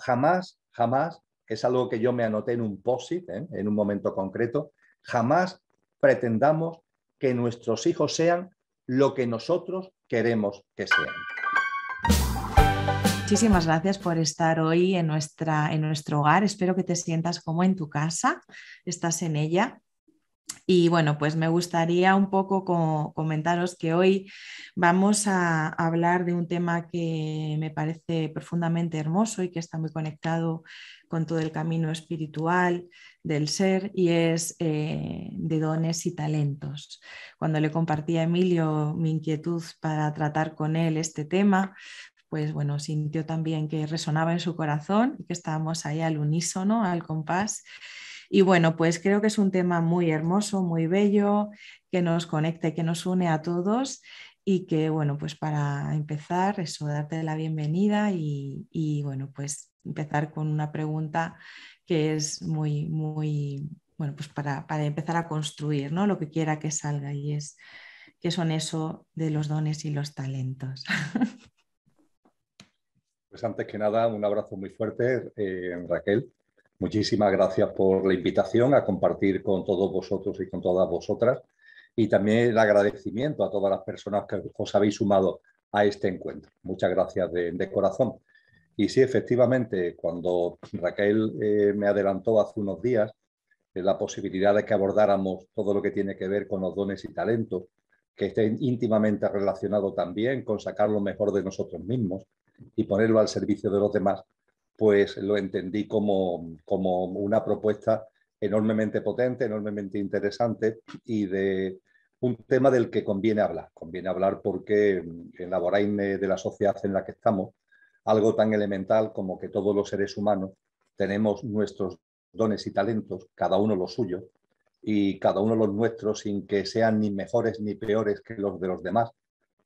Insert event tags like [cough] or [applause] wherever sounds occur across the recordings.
jamás, jamás, es algo que yo me anoté en un post ¿eh? en un momento concreto, jamás pretendamos que nuestros hijos sean lo que nosotros queremos que sean. Muchísimas gracias por estar hoy en, nuestra, en nuestro hogar. Espero que te sientas como en tu casa, estás en ella y bueno, pues me gustaría un poco comentaros que hoy vamos a hablar de un tema que me parece profundamente hermoso y que está muy conectado con todo el camino espiritual del ser y es eh, de dones y talentos. Cuando le compartí a Emilio mi inquietud para tratar con él este tema, pues bueno, sintió también que resonaba en su corazón y que estábamos ahí al unísono, al compás y bueno, pues creo que es un tema muy hermoso, muy bello, que nos conecta y que nos une a todos. Y que, bueno, pues para empezar, eso, darte la bienvenida y, bueno, pues empezar con una pregunta que es muy, muy, bueno, pues para, empezar a construir, ¿no? Lo que quiera que salga y es, ¿qué son eso de los dones y los talentos? [laughs] Pues antes que nada, un abrazo muy fuerte, eh, Raquel. Muchísimas gracias por la invitación a compartir con todos vosotros y con todas vosotras y también el agradecimiento a todas las personas que os habéis sumado a este encuentro. Muchas gracias de, corazón. Y sí, efectivamente, cuando Raquel eh, me adelantó hace unos días eh, la posibilidad de que abordáramos todo lo que tiene que ver con los dones y talentos, que estén íntimamente relacionado también con sacar lo mejor de nosotros mismos y ponerlo al servicio de los demás, pues lo entendí como, como una propuesta enormemente potente, enormemente interesante y de un tema del que conviene hablar. Conviene hablar porque en la voraine de la sociedad en la que estamos, algo tan elemental como que todos los seres humanos tenemos nuestros dones y talentos, cada uno los suyos, y cada uno los nuestros sin que sean ni mejores ni peores que los de los demás,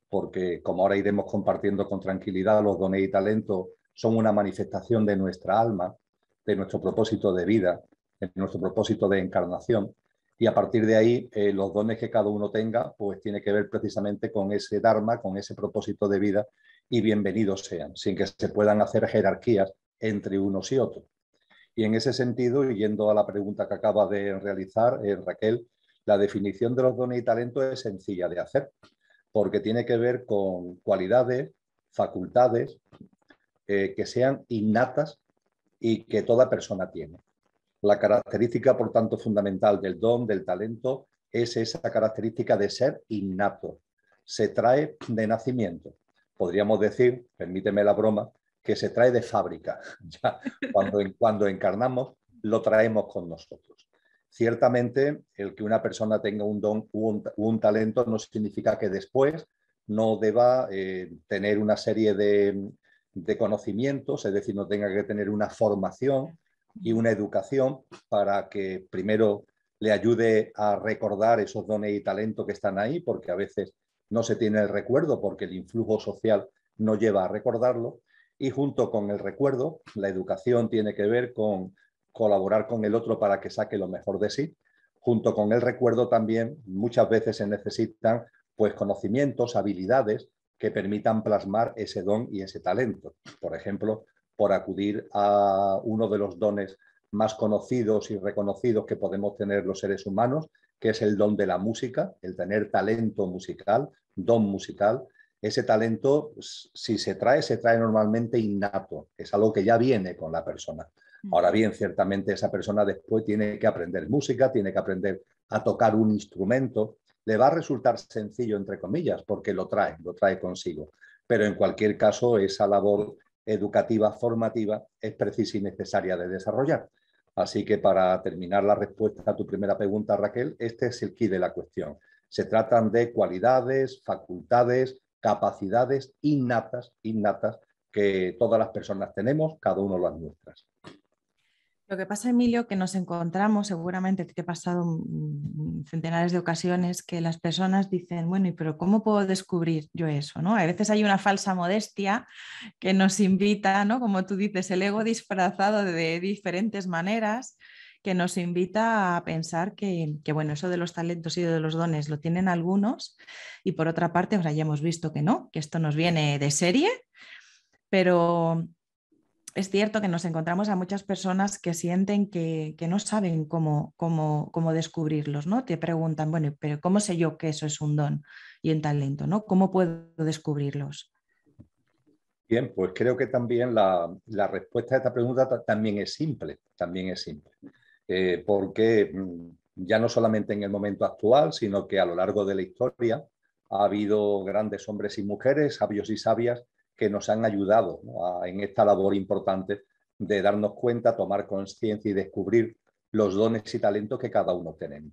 porque como ahora iremos compartiendo con tranquilidad, los dones y talentos son una manifestación de nuestra alma, de nuestro propósito de vida, de nuestro propósito de encarnación. Y a partir de ahí, eh, los dones que cada uno tenga, pues tiene que ver precisamente con ese Dharma, con ese propósito de vida, y bienvenidos sean, sin que se puedan hacer jerarquías entre unos y otros. Y en ese sentido, y yendo a la pregunta que acaba de realizar eh, Raquel, la definición de los dones y talentos es sencilla de hacer, porque tiene que ver con cualidades, facultades, eh, que sean innatas y que toda persona tiene. La característica, por tanto, fundamental del don, del talento, es esa característica de ser innato. Se trae de nacimiento. Podríamos decir, permíteme la broma, que se trae de fábrica. [laughs] Ya, cuando, cuando encarnamos, lo traemos con nosotros. Ciertamente, el que una persona tenga un don o un, talento no significa que después no deba eh, tener una serie de de conocimientos, es decir, no tenga que tener una formación y una educación para que primero le ayude a recordar esos dones y talentos que están ahí, porque a veces no se tiene el recuerdo porque el influjo social no lleva a recordarlo. Y junto con el recuerdo, la educación tiene que ver con colaborar con el otro para que saque lo mejor de sí. Junto con el recuerdo también muchas veces se necesitan pues conocimientos, habilidades que permitan plasmar ese don y ese talento. Por ejemplo, por acudir a uno de los dones más conocidos y reconocidos que podemos tener los seres humanos, que es el don de la música, el tener talento musical, don musical. Ese talento, si se trae, se trae normalmente innato, es algo que ya viene con la persona. Ahora bien, ciertamente esa persona después tiene que aprender música, tiene que aprender a tocar un instrumento, le va a resultar sencillo, entre comillas, porque lo trae, lo trae consigo. Pero en cualquier caso, esa labor educativa, formativa, es precisa y necesaria de desarrollar. Así que para terminar la respuesta a tu primera pregunta, Raquel, este es el key de la cuestión. Se tratan de cualidades, facultades, capacidades innatas, innatas que todas las personas tenemos, cada uno las nuestras. Lo que pasa, Emilio, que nos encontramos, seguramente te he pasado centenares de ocasiones, que las personas dicen, bueno, ¿y pero cómo puedo descubrir yo eso? ¿no? A veces hay una falsa modestia que nos invita, Como tú dices, el ego disfrazado de diferentes maneras que nos invita a pensar que, bueno, eso de los talentos y de los dones lo tienen algunos y por otra parte, ya hemos visto que no, que esto nos viene de serie, pero es cierto que nos encontramos a muchas personas que sienten que, no saben cómo, descubrirlos, ¿no? Te preguntan, bueno, pero ¿cómo sé yo que eso es un don y un talento, ¿no? ¿Cómo puedo descubrirlos? Bien, pues creo que también la, respuesta a esta pregunta también es simple, también es simple. Eh, porque mm, ya no solamente en el momento actual, sino que a lo largo de la historia ha habido grandes hombres y mujeres, sabios y sabias, que nos han ayudado en esta labor importante de darnos cuenta, tomar conciencia y descubrir los dones y talentos que cada uno tenemos.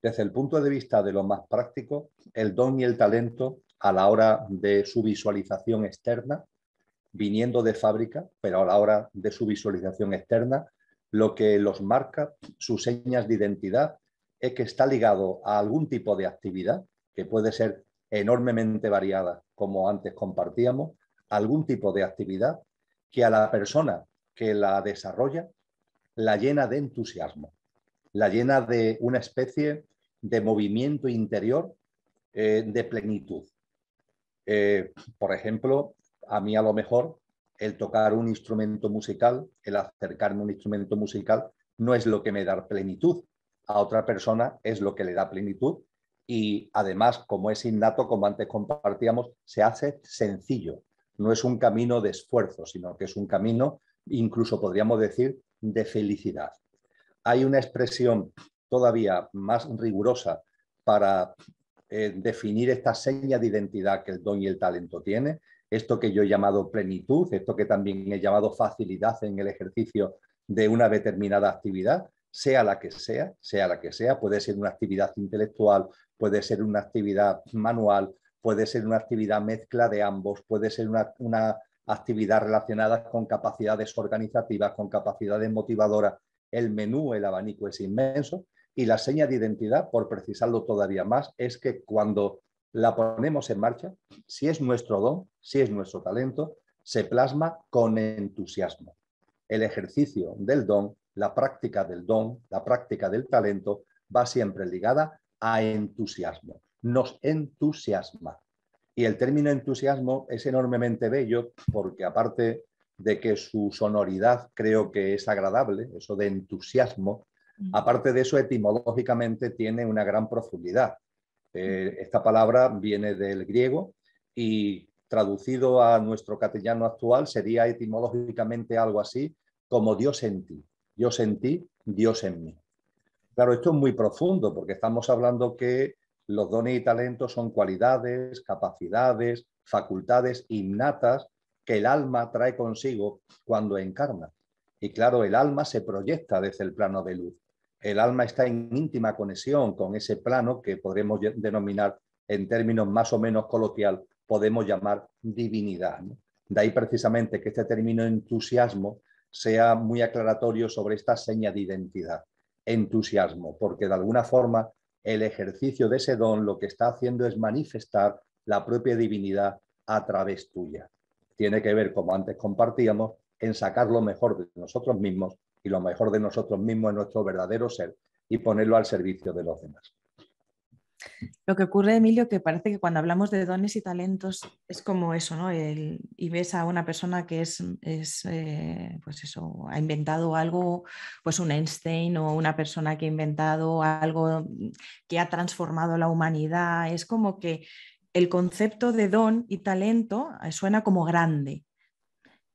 Desde el punto de vista de lo más práctico, el don y el talento a la hora de su visualización externa, viniendo de fábrica, pero a la hora de su visualización externa, lo que los marca, sus señas de identidad, es que está ligado a algún tipo de actividad que puede ser enormemente variada, como antes compartíamos, algún tipo de actividad que a la persona que la desarrolla la llena de entusiasmo, la llena de una especie de movimiento interior eh, de plenitud. Eh, por ejemplo, a mí a lo mejor el tocar un instrumento musical, el acercarme a un instrumento musical, no es lo que me da plenitud. A otra persona es lo que le da plenitud y además, como es innato, como antes compartíamos, se hace sencillo, no es un camino de esfuerzo, sino que es un camino, incluso podríamos decir, de felicidad. Hay una expresión todavía más rigurosa para eh, definir esta seña de identidad que el don y el talento tiene, esto que yo he llamado plenitud, esto que también he llamado facilidad en el ejercicio de una determinada actividad, sea la que sea, sea la que sea, puede ser una actividad intelectual, puede ser una actividad manual, puede ser una actividad mezcla de ambos, puede ser una, actividad relacionada con capacidades organizativas, con capacidades motivadoras. El menú, el abanico es inmenso y la seña de identidad, por precisarlo todavía más, es que cuando la ponemos en marcha, si es nuestro don, si es nuestro talento, se plasma con entusiasmo. El ejercicio del don, la práctica del don, la práctica del talento va siempre ligada a entusiasmo nos entusiasma. Y el término entusiasmo es enormemente bello porque aparte de que su sonoridad creo que es agradable, eso de entusiasmo, aparte de eso etimológicamente tiene una gran profundidad. Eh, esta palabra viene del griego y traducido a nuestro castellano actual sería etimológicamente algo así como Dios en ti, Dios en ti, Dios en mí. Claro, esto es muy profundo porque estamos hablando que los dones y talentos son cualidades, capacidades, facultades innatas que el alma trae consigo cuando encarna. Y claro, el alma se proyecta desde el plano de luz. El alma está en íntima conexión con ese plano que podremos denominar en términos más o menos coloquial, podemos llamar divinidad. De ahí precisamente que este término entusiasmo sea muy aclaratorio sobre esta seña de identidad. Entusiasmo, porque de alguna forma el ejercicio de ese don lo que está haciendo es manifestar la propia divinidad a través tuya. Tiene que ver, como antes compartíamos, en sacar lo mejor de nosotros mismos y lo mejor de nosotros mismos en nuestro verdadero ser y ponerlo al servicio de los demás. Lo que ocurre, Emilio, que parece que cuando hablamos de dones y talentos es como eso, ¿no? y ves a una persona que es, es eh, pues eso, ha inventado algo, pues un Einstein o una persona que ha inventado algo que ha transformado la humanidad. Es como que el concepto de don y talento eh, suena como grande,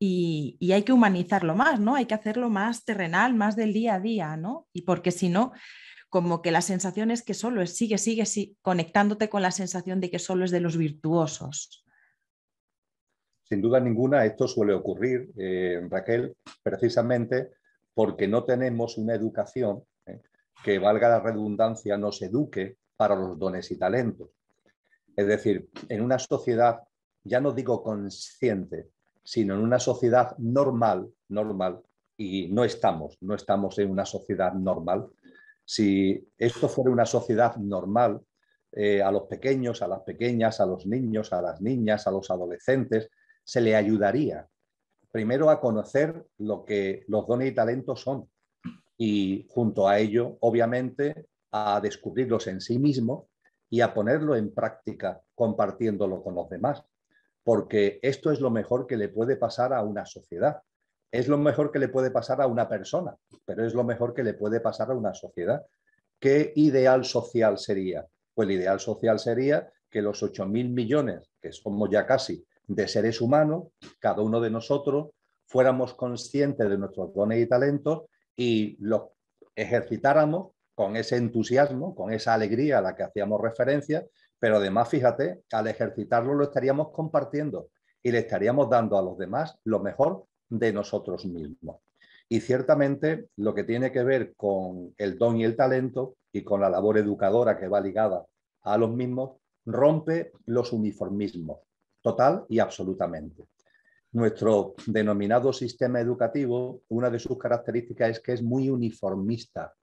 y, y, hay que humanizarlo más, ¿no? Hay que hacerlo más terrenal, más del día a día, ¿no? Y porque si no, como que la sensación es que solo es, sigue, sigue, conectándote con la sensación de que solo es de los virtuosos. Sin duda ninguna, esto suele ocurrir, eh, Raquel, precisamente porque no tenemos una educación ¿eh? que, valga la redundancia, nos eduque para los dones y talentos. Es decir, en una sociedad, ya no digo consciente, sino en una sociedad normal, normal, y no estamos, no estamos en una sociedad normal, si esto fuera una sociedad normal, eh, a los pequeños, a las pequeñas, a los niños, a las niñas, a los adolescentes, se le ayudaría primero a conocer lo que los dones y talentos son y junto a ello, obviamente, a descubrirlos en sí mismo y a ponerlo en práctica compartiéndolo con los demás, porque esto es lo mejor que le puede pasar a una sociedad, es lo mejor que le puede pasar a una persona, pero es lo mejor que le puede pasar a una sociedad. ¿Qué ideal social sería? Pues el ideal social sería que los 8.000 millones, que somos ya casi, de seres humanos, cada uno de nosotros, fuéramos conscientes de nuestros dones y talentos y los ejercitáramos con ese entusiasmo, con esa alegría a la que hacíamos referencia, pero además, fíjate, al ejercitarlo lo estaríamos compartiendo y le estaríamos dando a los demás lo mejor de nosotros mismos. Y ciertamente lo que tiene que ver con el don y el talento y con la labor educadora que va ligada a los mismos, rompe los uniformismos, total y absolutamente. Nuestro denominado sistema educativo, una de sus características es que es muy uniformista.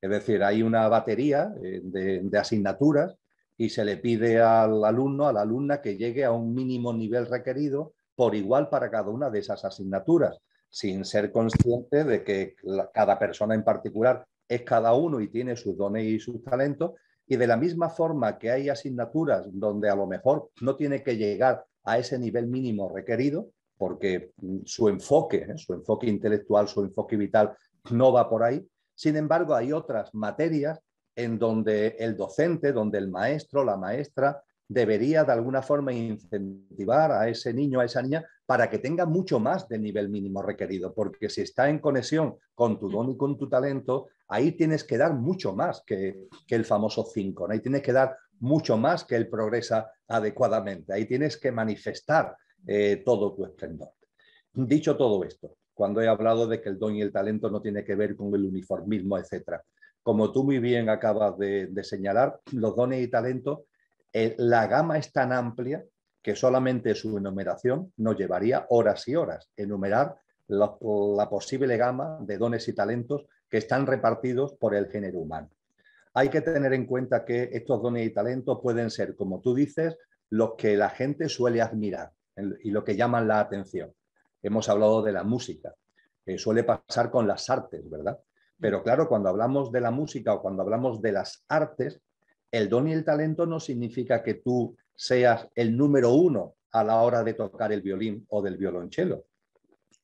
Es decir, hay una batería eh, de, de asignaturas y se le pide al alumno, a la alumna, que llegue a un mínimo nivel requerido por igual para cada una de esas asignaturas, sin ser consciente de que cada persona en particular es cada uno y tiene sus dones y sus talentos. Y de la misma forma que hay asignaturas donde a lo mejor no tiene que llegar a ese nivel mínimo requerido, porque mm, su enfoque, ¿eh? su enfoque intelectual, su enfoque vital no va por ahí. Sin embargo, hay otras materias en donde el docente, donde el maestro, la maestra, debería de alguna forma incentivar a ese niño, a esa niña, para que tenga mucho más del nivel mínimo requerido, porque si está en conexión con tu don y con tu talento, ahí tienes que dar mucho más que, el famoso 5, ahí tienes que dar mucho más que el progresa adecuadamente, ahí tienes que manifestar eh, todo tu esplendor. Dicho todo esto, cuando he hablado de que el don y el talento no tiene que ver con el uniformismo, etcétera, como tú muy bien acabas de, de señalar, los dones y talentos eh, la gama es tan amplia que solamente su enumeración nos llevaría horas y horas enumerar la, posible gama de dones y talentos que están repartidos por el género humano. Hay que tener en cuenta que estos dones y talentos pueden ser, como tú dices, los que la gente suele admirar y lo que llaman la atención. Hemos hablado de la música, que suele pasar con las artes, ¿verdad? Pero claro, cuando hablamos de la música o cuando hablamos de las artes, el don y el talento no significa que tú seas el número uno a la hora de tocar el violín o del violonchelo,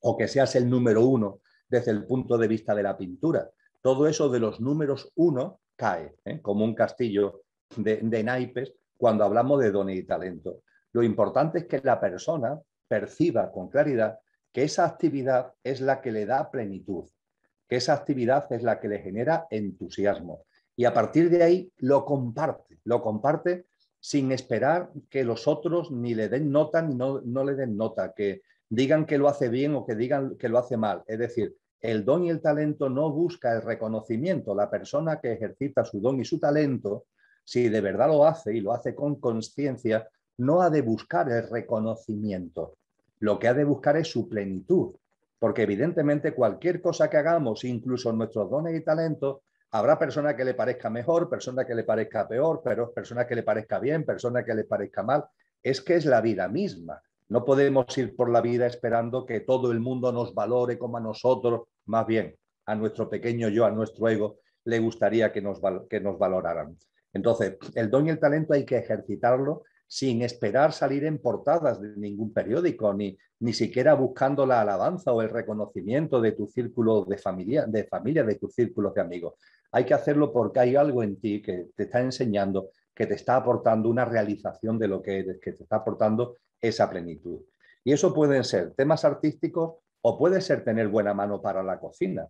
o que seas el número uno desde el punto de vista de la pintura. Todo eso de los números uno cae, ¿eh? como un castillo de, de naipes cuando hablamos de don y talento. Lo importante es que la persona perciba con claridad que esa actividad es la que le da plenitud, que esa actividad es la que le genera entusiasmo, y a partir de ahí lo comparte, lo comparte sin esperar que los otros ni le den nota ni no, le den nota, que digan que lo hace bien o que digan que lo hace mal. Es decir, el don y el talento no busca el reconocimiento. La persona que ejercita su don y su talento, si de verdad lo hace y lo hace con conciencia, no ha de buscar el reconocimiento. Lo que ha de buscar es su plenitud, porque evidentemente cualquier cosa que hagamos, incluso nuestros dones y talentos, Habrá persona que le parezca mejor, persona que le parezca peor, pero personas que le parezca bien, personas que le parezca mal. Es que es la vida misma. No podemos ir por la vida esperando que todo el mundo nos valore como a nosotros, más bien a nuestro pequeño yo, a nuestro ego, le gustaría que nos, que nos valoraran. Entonces, el don y el talento hay que ejercitarlo sin esperar salir en portadas de ningún periódico, ni, siquiera buscando la alabanza o el reconocimiento de tu círculo de familia, de familia, de tus círculos de amigos. Hay que hacerlo porque hay algo en ti que te está enseñando, que te está aportando una realización de lo que eres, que te está aportando esa plenitud. Y eso pueden ser temas artísticos o puede ser tener buena mano para la cocina.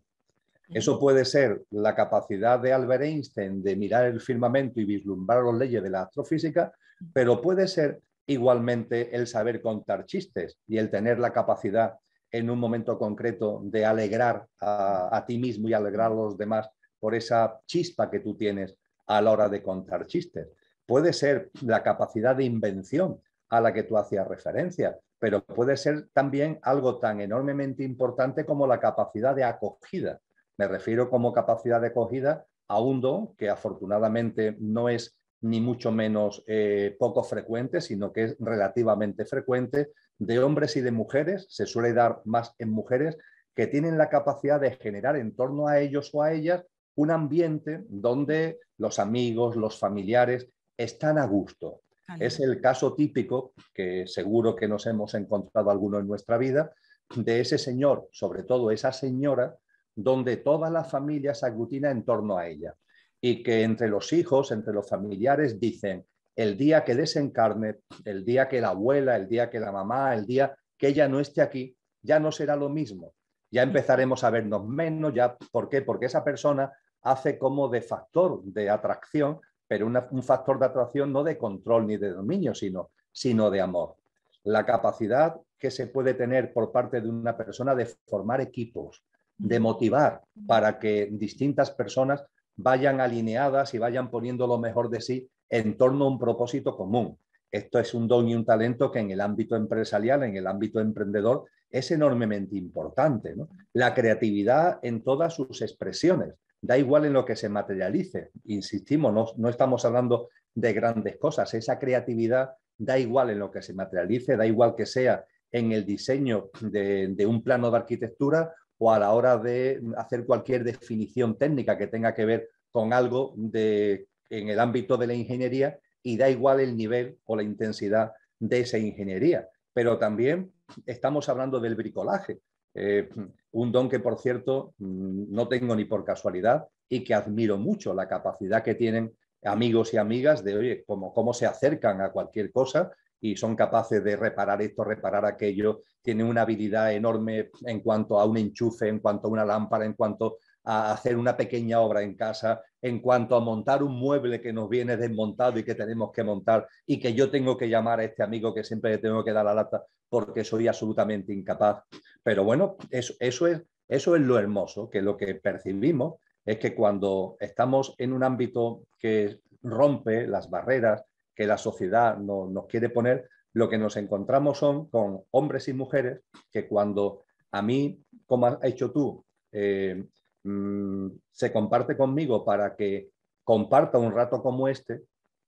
Eso puede ser la capacidad de Albert Einstein de mirar el firmamento y vislumbrar las leyes de la astrofísica, pero puede ser igualmente el saber contar chistes y el tener la capacidad en un momento concreto de alegrar a, ti mismo y alegrar a los demás por esa chispa que tú tienes a la hora de contar chistes. Puede ser la capacidad de invención a la que tú hacías referencia, pero puede ser también algo tan enormemente importante como la capacidad de acogida. Me refiero como capacidad de acogida a un don que afortunadamente no es ni mucho menos eh, poco frecuente, sino que es relativamente frecuente, de hombres y de mujeres, se suele dar más en mujeres, que tienen la capacidad de generar en torno a ellos o a ellas un ambiente donde los amigos, los familiares están a gusto. Es el caso típico, que seguro que nos hemos encontrado alguno en nuestra vida, de ese señor, sobre todo esa señora, donde toda la familia se aglutina en torno a ella y que entre los hijos, entre los familiares, dicen, el día que desencarne, el día que la abuela, el día que la mamá, el día que ella no esté aquí, ya no será lo mismo. Ya mm. empezaremos a vernos menos, ya, ¿por qué? Porque esa persona hace como de factor de atracción, pero un factor de atracción no de control ni de dominio, sino, sino de amor. La capacidad que se puede tener por parte de una persona de formar equipos, de mm. motivar mm. para que distintas personas vayan alineadas y vayan poniendo lo mejor de sí en torno a un propósito común. Esto es un don y un talento que en el ámbito empresarial, en el ámbito emprendedor, es enormemente importante. La creatividad en todas sus expresiones, da igual en lo que se materialice. Insistimos, no, estamos hablando de grandes cosas. Esa creatividad da igual en lo que se materialice, da igual que sea en el diseño de, un plano de arquitectura o a la hora de hacer cualquier definición técnica que tenga que ver con algo de, en el ámbito de la ingeniería y da igual el nivel o la intensidad de esa ingeniería. Pero también estamos hablando del bricolaje, eh, un don que, por cierto, mm, no tengo ni por casualidad y que admiro mucho la capacidad que tienen amigos y amigas de, oye, cómo se acercan a cualquier cosa y son capaces de reparar esto, reparar aquello, tienen una habilidad enorme en cuanto a un enchufe, en cuanto a una lámpara, en cuanto a hacer una pequeña obra en casa, en cuanto a montar un mueble que nos viene desmontado y que tenemos que montar y que yo tengo que llamar a este amigo que siempre le tengo que dar la lata porque soy absolutamente incapaz. Pero bueno, eso, es, eso es lo hermoso, que lo que percibimos es que cuando estamos en un ámbito que rompe las barreras, que la sociedad nos quiere poner, lo que nos encontramos son con hombres y mujeres que cuando a mí, como has hecho tú, eh, mm, se comparte conmigo para que comparta un rato como este,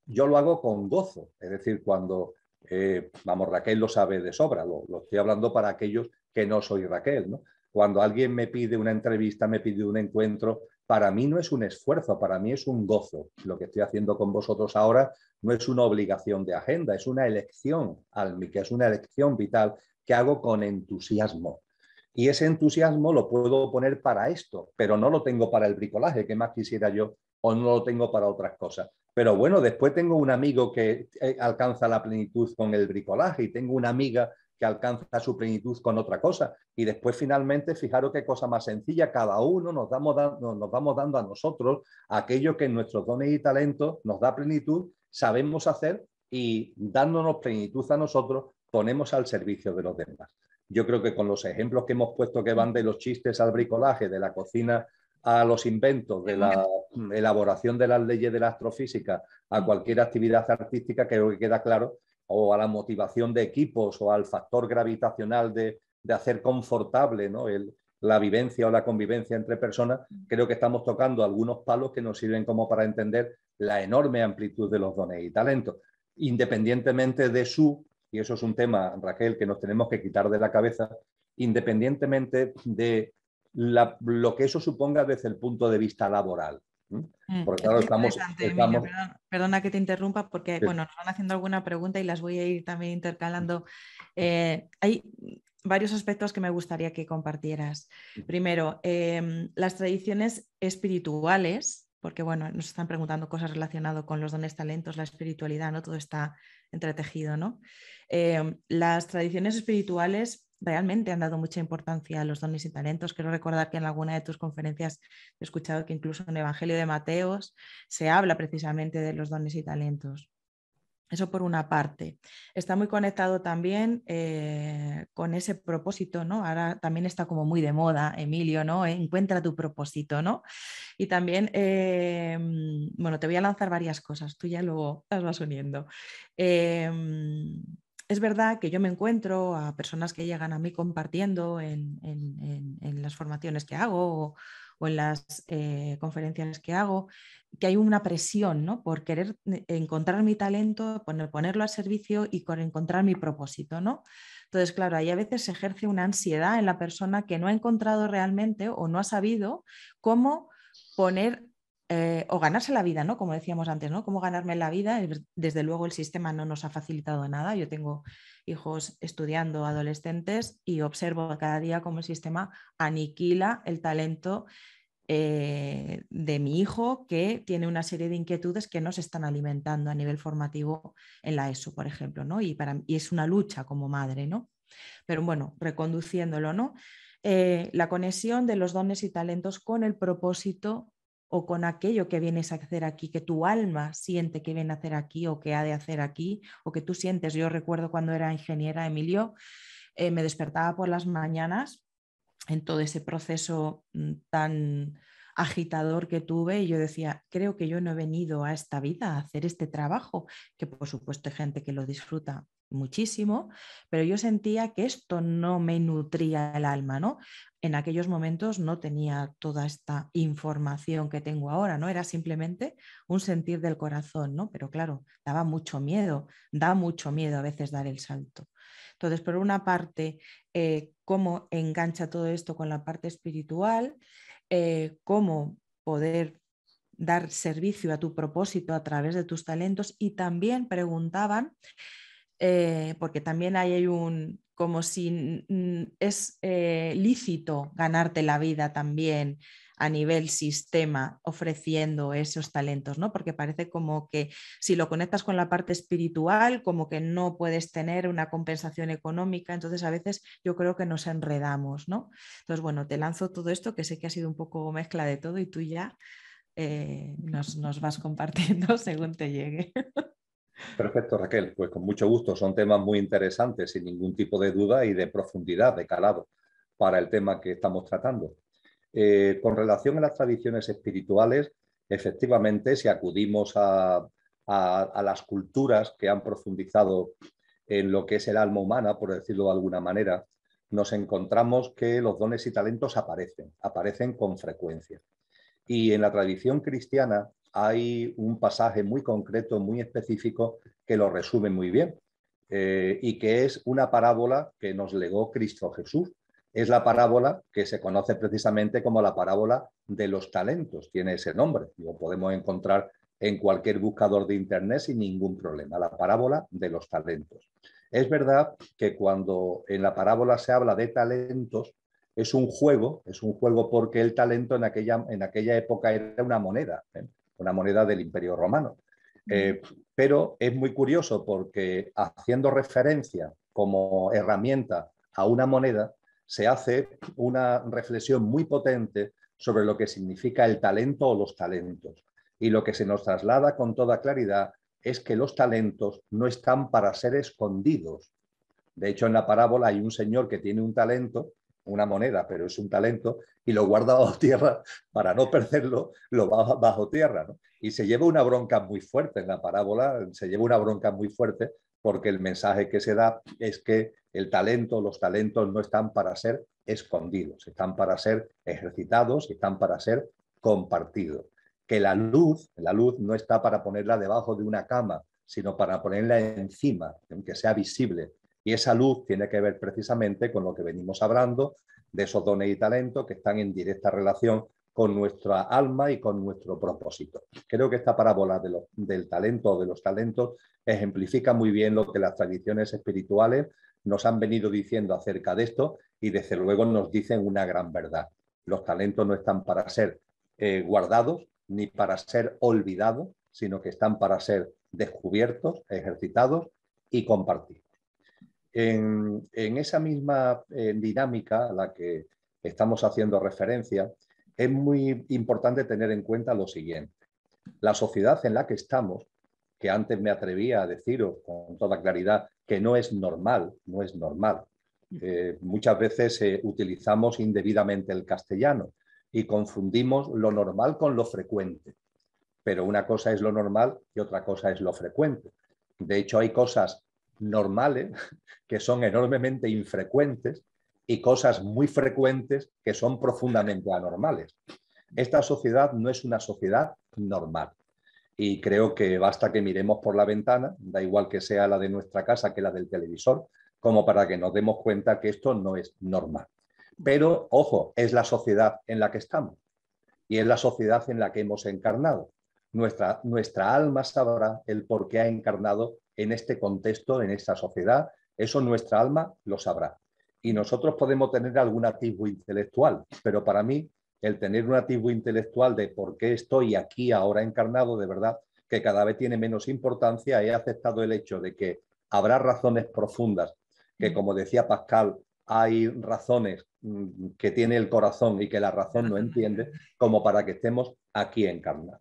yo lo hago con gozo. Es decir, cuando, eh, vamos, Raquel lo sabe de sobra, lo, estoy hablando para aquellos que no soy Raquel, Cuando alguien me pide una entrevista, me pide un encuentro, para mí no es un esfuerzo, para mí es un gozo. Lo que estoy haciendo con vosotros ahora no es una obligación de agenda, es una elección, que es una elección vital que hago con entusiasmo. Y ese entusiasmo lo puedo poner para esto, pero no lo tengo para el bricolaje, que más quisiera yo, o no lo tengo para otras cosas. Pero bueno, después tengo un amigo que eh, alcanza la plenitud con el bricolaje y tengo una amiga que alcanza su plenitud con otra cosa. Y después finalmente, fijaros qué cosa más sencilla, cada uno nos, damos dando, nos vamos dando a nosotros aquello que en nuestros dones y talentos nos da plenitud, sabemos hacer y dándonos plenitud a nosotros, ponemos al servicio de los demás. Yo creo que con los ejemplos que hemos puesto que van de los chistes al bricolaje, de la cocina a los inventos, de la elaboración de las leyes de la astrofísica a cualquier actividad artística, creo que queda claro o a la motivación de equipos o al factor gravitacional de, hacer confortable ¿no? El, la vivencia o la convivencia entre personas, creo que estamos tocando algunos palos que nos sirven como para entender la enorme amplitud de los dones y talentos, independientemente de su, y eso es un tema, Raquel, que nos tenemos que quitar de la cabeza, independientemente de lo que eso suponga desde el punto de vista laboral. Mm, porque estamos... perdona, que te interrumpa porque, bueno, nos van haciendo alguna pregunta y las voy a ir también mm. intercalando. Eh, hay varios aspectos que me gustaría que compartieras. Mm. Primero, em, las tradiciones espirituales, porque, bueno, nos están preguntando cosas relacionadas con los dones, talentos, la espiritualidad, ¿no? Todo está entretejido, ¿no? Em, las tradiciones espirituales realmente han dado mucha importancia a los dones y talentos. Quiero recordar que en alguna de tus conferencias he escuchado que incluso en el Evangelio de Mateos se habla precisamente de los dones y talentos. Eso por una parte. Está muy conectado también eh, con ese propósito, ¿no? Ahora también está como muy de moda, Emilio, ¿no? Eh, encuentra tu propósito, ¿no? Y también, eh, mm, bueno, te voy a lanzar varias cosas, tú ya luego las vas uniendo. Mm, es verdad que yo me encuentro a personas que llegan a mí compartiendo en, las formaciones que hago o, en las eh, conferencias que hago, que hay una presión por querer eh, encontrar mi talento, ponerlo al servicio y por encontrar mi propósito. ¿no? Entonces, claro, ahí a veces se ejerce una ansiedad en la persona que no ha encontrado realmente o no ha sabido cómo poner eh, o ganarse la vida, ¿no? Como decíamos antes, ¿no? Cómo ganarme la vida. Desde luego el sistema no nos ha facilitado nada. Yo tengo hijos estudiando, adolescentes, y observo cada día cómo el sistema aniquila el talento eh, de mi hijo que tiene una serie de inquietudes que no se están alimentando a nivel formativo en la ESO, por ejemplo, ¿no? Y, para, y es una lucha como madre, ¿no? Pero bueno, reconduciéndolo, ¿no? Eh, la conexión de los dones y talentos con el propósito o con aquello que vienes a hacer aquí, que tu alma siente que viene a hacer aquí o que ha de hacer aquí, o que tú sientes. Yo recuerdo cuando era ingeniera, Emilio, eh, me despertaba por las mañanas en todo ese proceso mm, tan agitador que tuve y yo decía, creo que yo no he venido a esta vida a hacer este trabajo, que por supuesto hay gente que lo disfruta muchísimo, pero yo sentía que esto no me nutría el alma, ¿no? En aquellos momentos no tenía toda esta información que tengo ahora, ¿no? Era simplemente un sentir del corazón, ¿no? Pero claro, daba mucho miedo, da mucho miedo a veces dar el salto. Entonces, por una parte, eh, cómo engancha todo esto con la parte espiritual, eh, cómo poder dar servicio a tu propósito a través de tus talentos y también preguntaban eh, porque también hay un, como si es eh, lícito ganarte la vida también a nivel sistema ofreciendo esos talentos, ¿no? Porque parece como que si lo conectas con la parte espiritual, como que no puedes tener una compensación económica, entonces a veces yo creo que nos enredamos, ¿no? Entonces, bueno, te lanzo todo esto, que sé que ha sido un poco mezcla de todo y tú ya eh, nos vas compartiendo [laughs] según te llegue. Perfecto, Raquel. Pues con mucho gusto. Son temas muy interesantes, sin ningún tipo de duda y de profundidad, de calado, para el tema que estamos tratando. Eh, con relación a las tradiciones espirituales, efectivamente, si acudimos a, a, las culturas que han profundizado en lo que es el alma humana, por decirlo de alguna manera, nos encontramos que los dones y talentos aparecen, aparecen con frecuencia. Y en la tradición cristiana hay un pasaje muy concreto, muy específico, que lo resume muy bien eh, y que es una parábola que nos legó Cristo Jesús. Es la parábola que se conoce precisamente como la parábola de los talentos, tiene ese nombre, lo podemos encontrar en cualquier buscador de Internet sin ningún problema, la parábola de los talentos. Es verdad que cuando en la parábola se habla de talentos, es un juego, es un juego porque el talento en aquella, en aquella época era una moneda. ¿eh? una moneda del Imperio Romano. Eh, pero es muy curioso porque haciendo referencia como herramienta a una moneda, se hace una reflexión muy potente sobre lo que significa el talento o los talentos. Y lo que se nos traslada con toda claridad es que los talentos no están para ser escondidos. De hecho, en la parábola hay un señor que tiene un talento una moneda, pero es un talento, y lo guarda bajo [laughs] tierra para no perderlo, lo va bajo tierra. Y se lleva una bronca muy fuerte en la parábola, se lleva una bronca muy fuerte porque el mensaje que se da es que el talento, los talentos no están para ser escondidos, están para ser ejercitados, están para ser compartidos. Que la luz, la luz no está para ponerla debajo de una cama, sino para ponerla encima, que sea visible, y esa luz tiene que ver precisamente con lo que venimos hablando, de esos dones y talentos que están en directa relación con nuestra alma y con nuestro propósito. Creo que esta parábola del talento o de los talentos ejemplifica muy bien lo que las tradiciones espirituales nos han venido diciendo acerca de esto y desde luego nos dicen una gran verdad. Los talentos no están para ser eh, guardados ni para ser olvidados, sino que están para ser descubiertos, ejercitados y compartidos. En, esa misma eh, dinámica a la que estamos haciendo referencia, es muy importante tener en cuenta lo siguiente. La sociedad en la que estamos, que antes me atrevía a deciros con toda claridad que no es normal, no es normal. Eh, muchas veces eh, utilizamos indebidamente el castellano y confundimos lo normal con lo frecuente. Pero una cosa es lo normal y otra cosa es lo frecuente. De hecho, hay cosas normales, [laughs] que son enormemente infrecuentes, y cosas muy frecuentes que son profundamente anormales. Esta sociedad no es una sociedad normal. Y creo que basta que miremos por la ventana, da igual que sea la de nuestra casa que la del televisor, como para que nos demos cuenta que esto no es normal. Pero, ojo, es la sociedad en la que estamos y es la sociedad en la que hemos encarnado. Nuestra, nuestra alma sabrá el por qué ha encarnado en este contexto, en esta sociedad, eso nuestra alma lo sabrá. Y nosotros podemos tener algún atisbo intelectual, pero para mí el tener un atisbo intelectual de por qué estoy aquí ahora encarnado, de verdad, que cada vez tiene menos importancia, he aceptado el hecho de que habrá razones profundas, que mm. como decía Pascal, hay razones mm, que tiene el corazón y que la razón no entiende, como para que estemos aquí encarnados.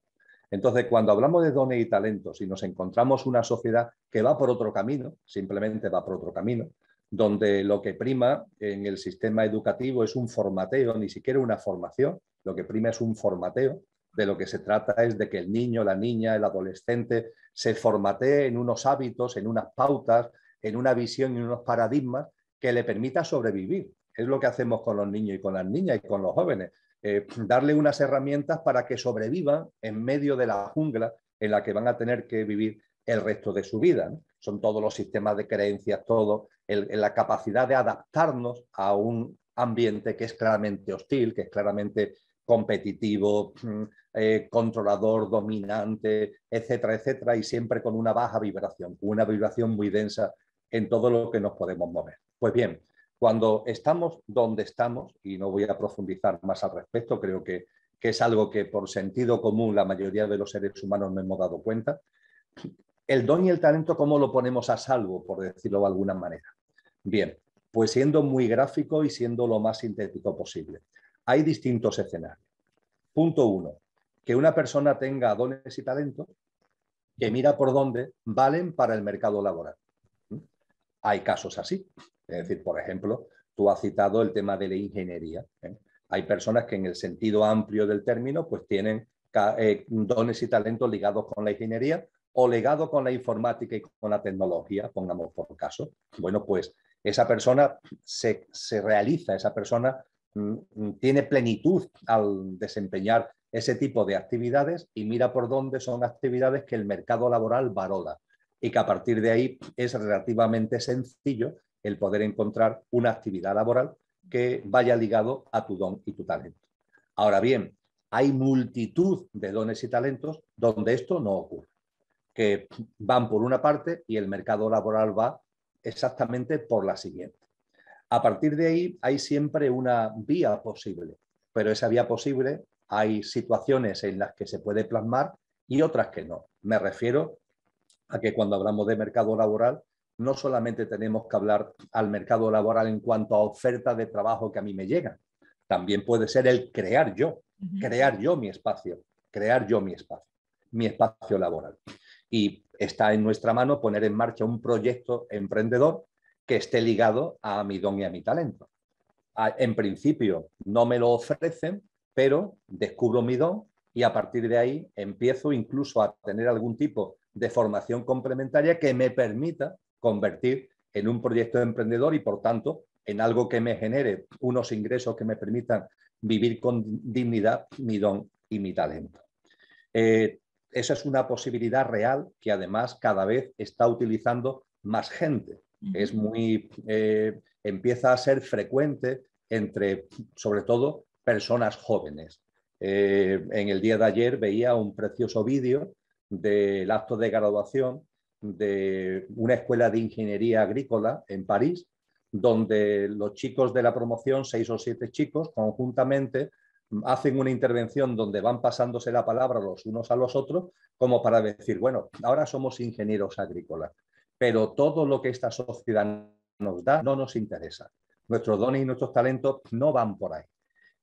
Entonces, cuando hablamos de dones y talentos y nos encontramos una sociedad que va por otro camino, simplemente va por otro camino, donde lo que prima en el sistema educativo es un formateo, ni siquiera una formación, lo que prima es un formateo, de lo que se trata es de que el niño, la niña, el adolescente se formatee en unos hábitos, en unas pautas, en una visión y unos paradigmas que le permita sobrevivir. Es lo que hacemos con los niños y con las niñas y con los jóvenes. Eh, [clears throat] darle unas herramientas para que sobrevivan en medio de la jungla en la que van a tener que vivir el resto de su vida. Son todos los sistemas de creencias, todo, la capacidad de adaptarnos a un ambiente que es claramente hostil, que es claramente competitivo, [clears throat] eh, controlador, dominante, etcétera, etcétera, y siempre con una baja vibración, una vibración muy densa en todo lo que nos podemos mover. Pues bien, cuando estamos donde estamos, y no voy a profundizar más al respecto, creo que, es algo que por sentido común la mayoría de los seres humanos no hemos dado cuenta, el don y el talento, ¿cómo lo ponemos a salvo, por decirlo de alguna manera? Bien, pues siendo muy gráfico y siendo lo más sintético posible. Hay distintos escenarios. Punto uno, que una persona tenga dones y talentos que mira por dónde valen para el mercado laboral. ¿Mm? Hay casos así. Es decir, por ejemplo, tú has citado el tema de la ingeniería. ¿eh? Hay personas que en el sentido amplio del término, pues tienen eh, dones y talentos ligados con la ingeniería o ligados con la informática y con la tecnología, pongamos por caso. Bueno, pues esa persona se, realiza, esa persona mm, tiene plenitud al desempeñar ese tipo de actividades y mira por dónde son actividades que el mercado laboral varola y que a partir de ahí es relativamente sencillo el poder encontrar una actividad laboral que vaya ligado a tu don y tu talento. Ahora bien, hay multitud de dones y talentos donde esto no ocurre, que van por una parte y el mercado laboral va exactamente por la siguiente. A partir de ahí hay siempre una vía posible, pero esa vía posible hay situaciones en las que se puede plasmar y otras que no. Me refiero a que cuando hablamos de mercado laboral no solamente tenemos que hablar al mercado laboral en cuanto a oferta de trabajo que a mí me llega, también puede ser el crear yo, crear yo mi espacio, crear yo mi espacio, mi espacio laboral. Y está en nuestra mano poner en marcha un proyecto emprendedor que esté ligado a mi don y a mi talento. Ah, en principio no me lo ofrecen, pero descubro mi don y a partir de ahí empiezo incluso a tener algún tipo de formación complementaria que me permita convertir en un proyecto emprendedor y, por tanto, en algo que me genere unos ingresos que me permitan vivir con dignidad mi don y mi talento. Eh, esa es una posibilidad real que además cada vez está utilizando más gente. Es muy, eh, empieza a ser frecuente entre, sobre todo, personas jóvenes. Eh, en el día de ayer veía un precioso vídeo del acto de graduación de una escuela de ingeniería agrícola en París, donde los chicos de la promoción, seis o siete chicos, conjuntamente hacen una intervención donde van pasándose la palabra los unos a los otros, como para decir, bueno, ahora somos ingenieros agrícolas, pero todo lo que esta sociedad nos da no nos interesa. Nuestros dones y nuestros talentos no van por ahí.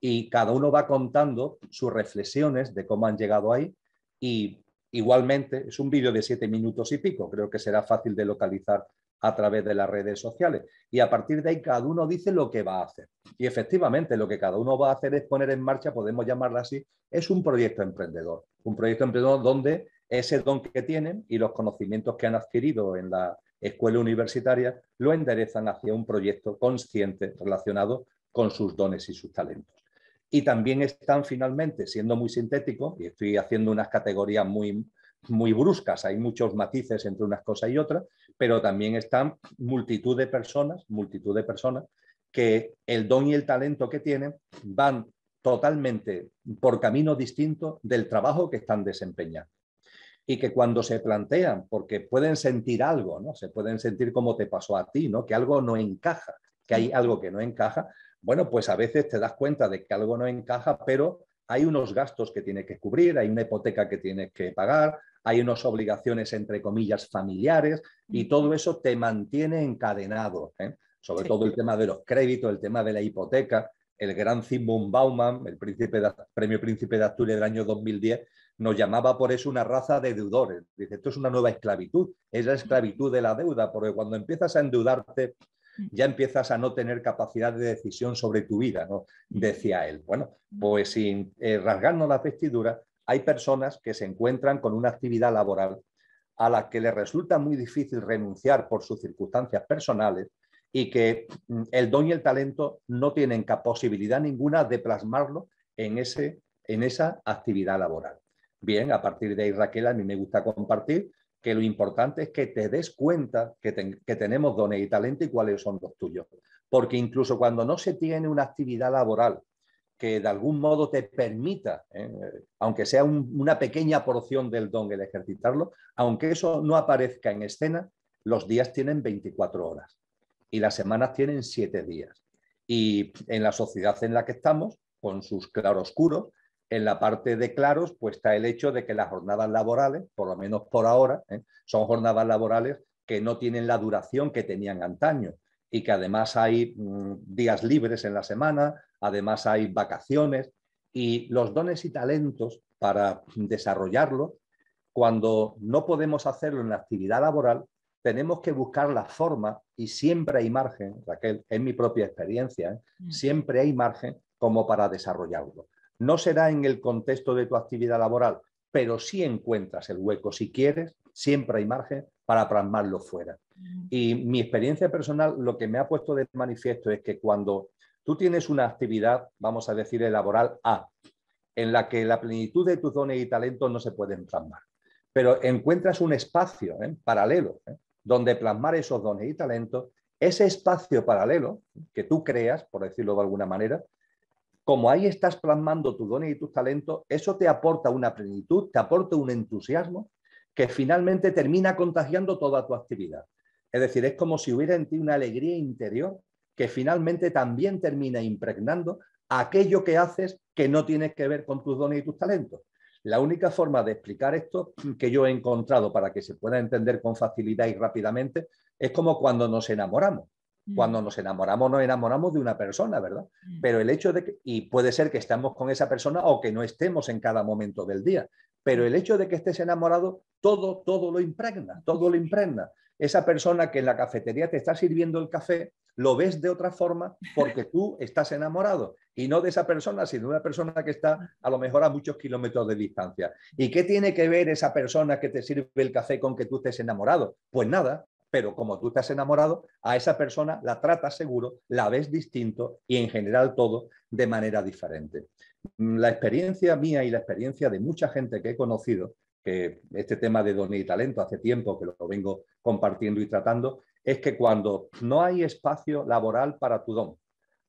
Y cada uno va contando sus reflexiones de cómo han llegado ahí y Igualmente, es un vídeo de siete minutos y pico, creo que será fácil de localizar a través de las redes sociales. Y a partir de ahí cada uno dice lo que va a hacer. Y efectivamente lo que cada uno va a hacer es poner en marcha, podemos llamarla así, es un proyecto emprendedor. Un proyecto emprendedor donde ese don que tienen y los conocimientos que han adquirido en la escuela universitaria lo enderezan hacia un proyecto consciente relacionado con sus dones y sus talentos y también están finalmente, siendo muy sintético, y estoy haciendo unas categorías muy, muy bruscas, hay muchos matices entre unas cosas y otras, pero también están multitud de personas, multitud de personas que el don y el talento que tienen van totalmente por camino distinto del trabajo que están desempeñando. Y que cuando se plantean, porque pueden sentir algo, ¿no? Se pueden sentir como te pasó a ti, ¿no? Que algo no encaja, que hay algo que no encaja, bueno, pues a veces te das cuenta de que algo no encaja, pero hay unos gastos que tienes que cubrir, hay una hipoteca que tienes que pagar, hay unas obligaciones, entre comillas, familiares, y todo eso te mantiene encadenado. ¿eh? Sobre todo el tema de los créditos, el tema de la hipoteca, el gran Simon Bauman, el príncipe premio Príncipe de Asturias del año 2010, nos llamaba por eso una raza de deudores. Dice, esto es una nueva esclavitud, es la esclavitud de la deuda, porque cuando empiezas a endeudarte Mm. ya empiezas a no tener capacidad de decisión sobre tu vida, mm. decía él. Bueno, mm. pues sin eh, rasgarnos la hay personas que se encuentran con una actividad laboral a la que les resulta muy difícil renunciar por sus circunstancias personales y que el don y el talento no tienen posibilidad ninguna de plasmarlo en, en esa actividad laboral. Bien, a partir de ahí, Raquel, a mí me gusta compartir que lo importante es que te des cuenta que, tenemos dones y talento y cuáles son los tuyos. Porque incluso cuando no se tiene una actividad laboral que de algún modo te permita, ¿eh? aunque sea una pequeña porción del don el ejercitarlo, aunque eso no aparezca en escena, los días tienen 24 horas y las semanas tienen 7 días. Y en la sociedad en la que estamos, con sus claroscuros, en la parte de claros, pues está el hecho de que las jornadas laborales, por lo menos por ahora, ¿eh? son jornadas laborales que no tienen la duración que tenían antaño y que además hay mm, días libres en la semana, además hay vacaciones y los dones y talentos para desarrollarlo, cuando no podemos hacerlo en la actividad laboral, tenemos que buscar la forma y siempre hay margen, Raquel, en mi propia experiencia, ¿eh? mm. siempre hay margen como para desarrollarlo. No será en el contexto de tu actividad laboral, pero si encuentras el hueco si quieres, siempre hay margen para plasmarlo fuera. Y mi experiencia personal lo que me ha puesto de manifiesto es que cuando tú tienes una actividad, vamos a decir, laboral A, en la que la plenitud de tus dones y talentos no se pueden plasmar, pero encuentras un espacio ¿eh? paralelo ¿eh? donde plasmar esos dones y talentos, ese espacio paralelo que tú creas, por decirlo de alguna manera, como ahí estás plasmando tus dones y tus talentos, eso te aporta una plenitud, te aporta un entusiasmo que finalmente termina contagiando toda tu actividad. Es decir, es como si hubiera en ti una alegría interior que finalmente también termina impregnando aquello que haces que no tienes que ver con tus dones y tus talentos. La única forma de explicar esto que yo he encontrado para que se pueda entender con facilidad y rápidamente es como cuando nos enamoramos. Cuando mm. nos enamoramos, nos enamoramos de una persona, ¿verdad? Mm. Pero el hecho de que, y puede ser que estamos con esa persona o que no estemos en cada momento del día, pero el hecho de que estés enamorado, todo, todo lo impregna, todo lo impregna. Esa persona que en la cafetería te está sirviendo el café, lo ves de otra forma porque tú estás enamorado y no de esa persona, sino de una persona que está a lo mejor a muchos kilómetros de distancia. ¿Y qué tiene que ver esa persona que te sirve el café con que tú estés enamorado? Pues nada, pero como tú te has enamorado, a esa persona la tratas seguro, la ves distinto y en general todo de manera diferente. Mm, la experiencia mía y la experiencia de mucha gente que he conocido, que este tema de don y talento hace tiempo que lo vengo compartiendo y tratando, es que cuando no hay espacio laboral para tu don,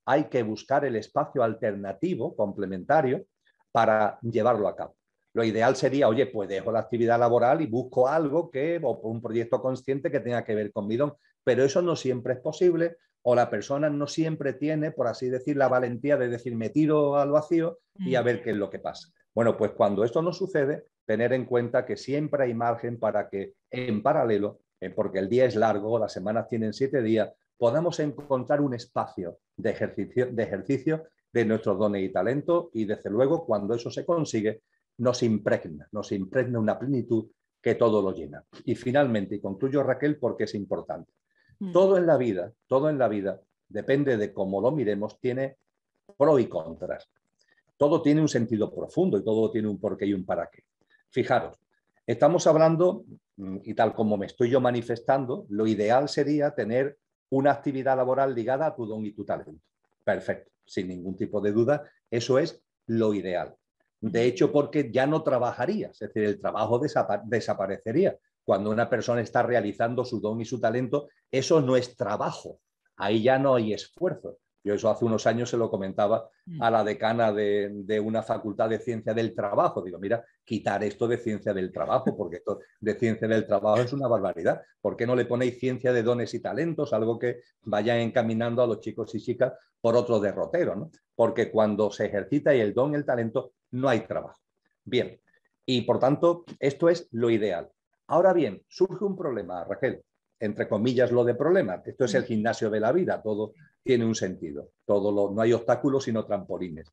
hay que buscar el espacio alternativo, complementario, para llevarlo a cabo. Lo ideal sería, oye, pues dejo la actividad laboral y busco algo que, o un proyecto consciente que tenga que ver con mi don, pero eso no siempre es posible o la persona no siempre tiene, por así decir, la valentía de decir, me tiro al vacío y a mm. ver qué es lo que pasa. Bueno, pues cuando esto no sucede, tener en cuenta que siempre hay margen para que en paralelo, eh, porque el día es largo, las semanas tienen siete días, podamos encontrar un espacio de ejercicio, de ejercicio de nuestros dones y talentos y desde luego cuando eso se consigue nos impregna, nos impregna una plenitud que todo lo llena. Y finalmente, y concluyo Raquel porque es importante, mm. todo en la vida, todo en la vida, depende de cómo lo miremos, tiene pro y contras. Todo tiene un sentido profundo y todo tiene un porqué y un para qué. Fijaros, estamos hablando, mm, y tal como me estoy yo manifestando, lo ideal sería tener una actividad laboral ligada a tu don y tu talento. Perfecto, sin ningún tipo de duda, eso es lo ideal. De hecho, porque ya no trabajarías, es decir, el trabajo desaparecería. Cuando una persona está realizando su don y su talento, eso no es trabajo, ahí ya no hay esfuerzo. Yo eso hace unos años se lo comentaba a la mm. decana de, una facultad de ciencia del trabajo. Digo, mira, quitar esto de ciencia del trabajo, porque esto de ciencia del trabajo es una barbaridad. ¿Por qué no le ponéis ciencia de dones y talentos? Algo que vaya encaminando a los chicos y chicas por otro derrotero, Porque cuando se ejercita y el don, el talento, no hay trabajo. Bien, y por tanto, esto es lo ideal. Ahora bien, surge un problema, Raquel, entre comillas lo de problema. Esto es el gimnasio de la vida, todo tiene un sentido, todo lo, no hay obstáculos sino trampolines.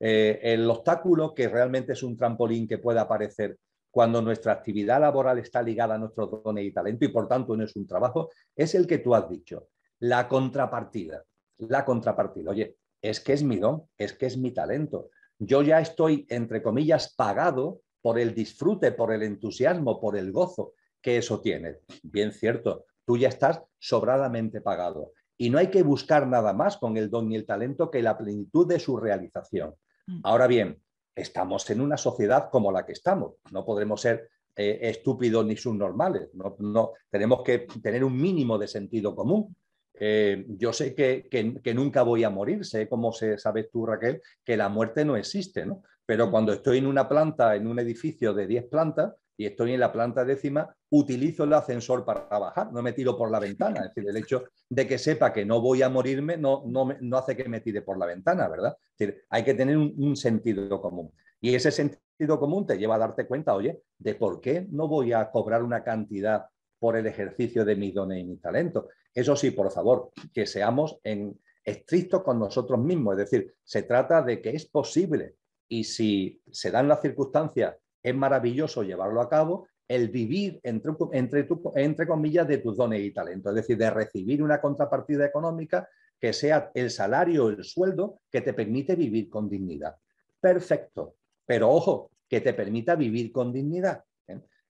Eh, el obstáculo que realmente es un trampolín que puede aparecer cuando nuestra actividad laboral está ligada a nuestros dones y talento y por tanto no es un trabajo, es el que tú has dicho, la contrapartida. La contrapartida, oye, es que es mi don, es que es mi talento, yo ya estoy, entre comillas, pagado por el disfrute, por el entusiasmo, por el gozo que eso tiene. Bien cierto, tú ya estás sobradamente pagado. Y no hay que buscar nada más con el don y el talento que la plenitud de su realización. Mm. Ahora bien, estamos en una sociedad como la que estamos. No podremos ser eh, estúpidos ni subnormales. no, tenemos que tener un mínimo de sentido común. Eh, yo sé que, nunca voy a morir, sé como se, sabes tú, Raquel, que la muerte no existe, ¿no? Pero cuando estoy en una planta, en un edificio de 10 plantas, y estoy en la planta décima, utilizo el ascensor para bajar, no me tiro por la ventana. Es decir, el hecho de que sepa que no voy a morirme no, no, no hace que me tire por la ventana, ¿verdad? Es decir, hay que tener un, sentido común. Y ese sentido común te lleva a darte cuenta, oye, de por qué no voy a cobrar una cantidad por el ejercicio de mis dones y mis talentos. Eso sí, por favor, que seamos en, estrictos con nosotros mismos. Es decir, se trata de que es posible y si se dan las circunstancias, es maravilloso llevarlo a cabo, el vivir entre, comillas de tus dones y talentos, es decir, de recibir una contrapartida económica que sea el salario, o el sueldo que te permite vivir con dignidad. Perfecto, pero ojo, que te permita vivir con dignidad,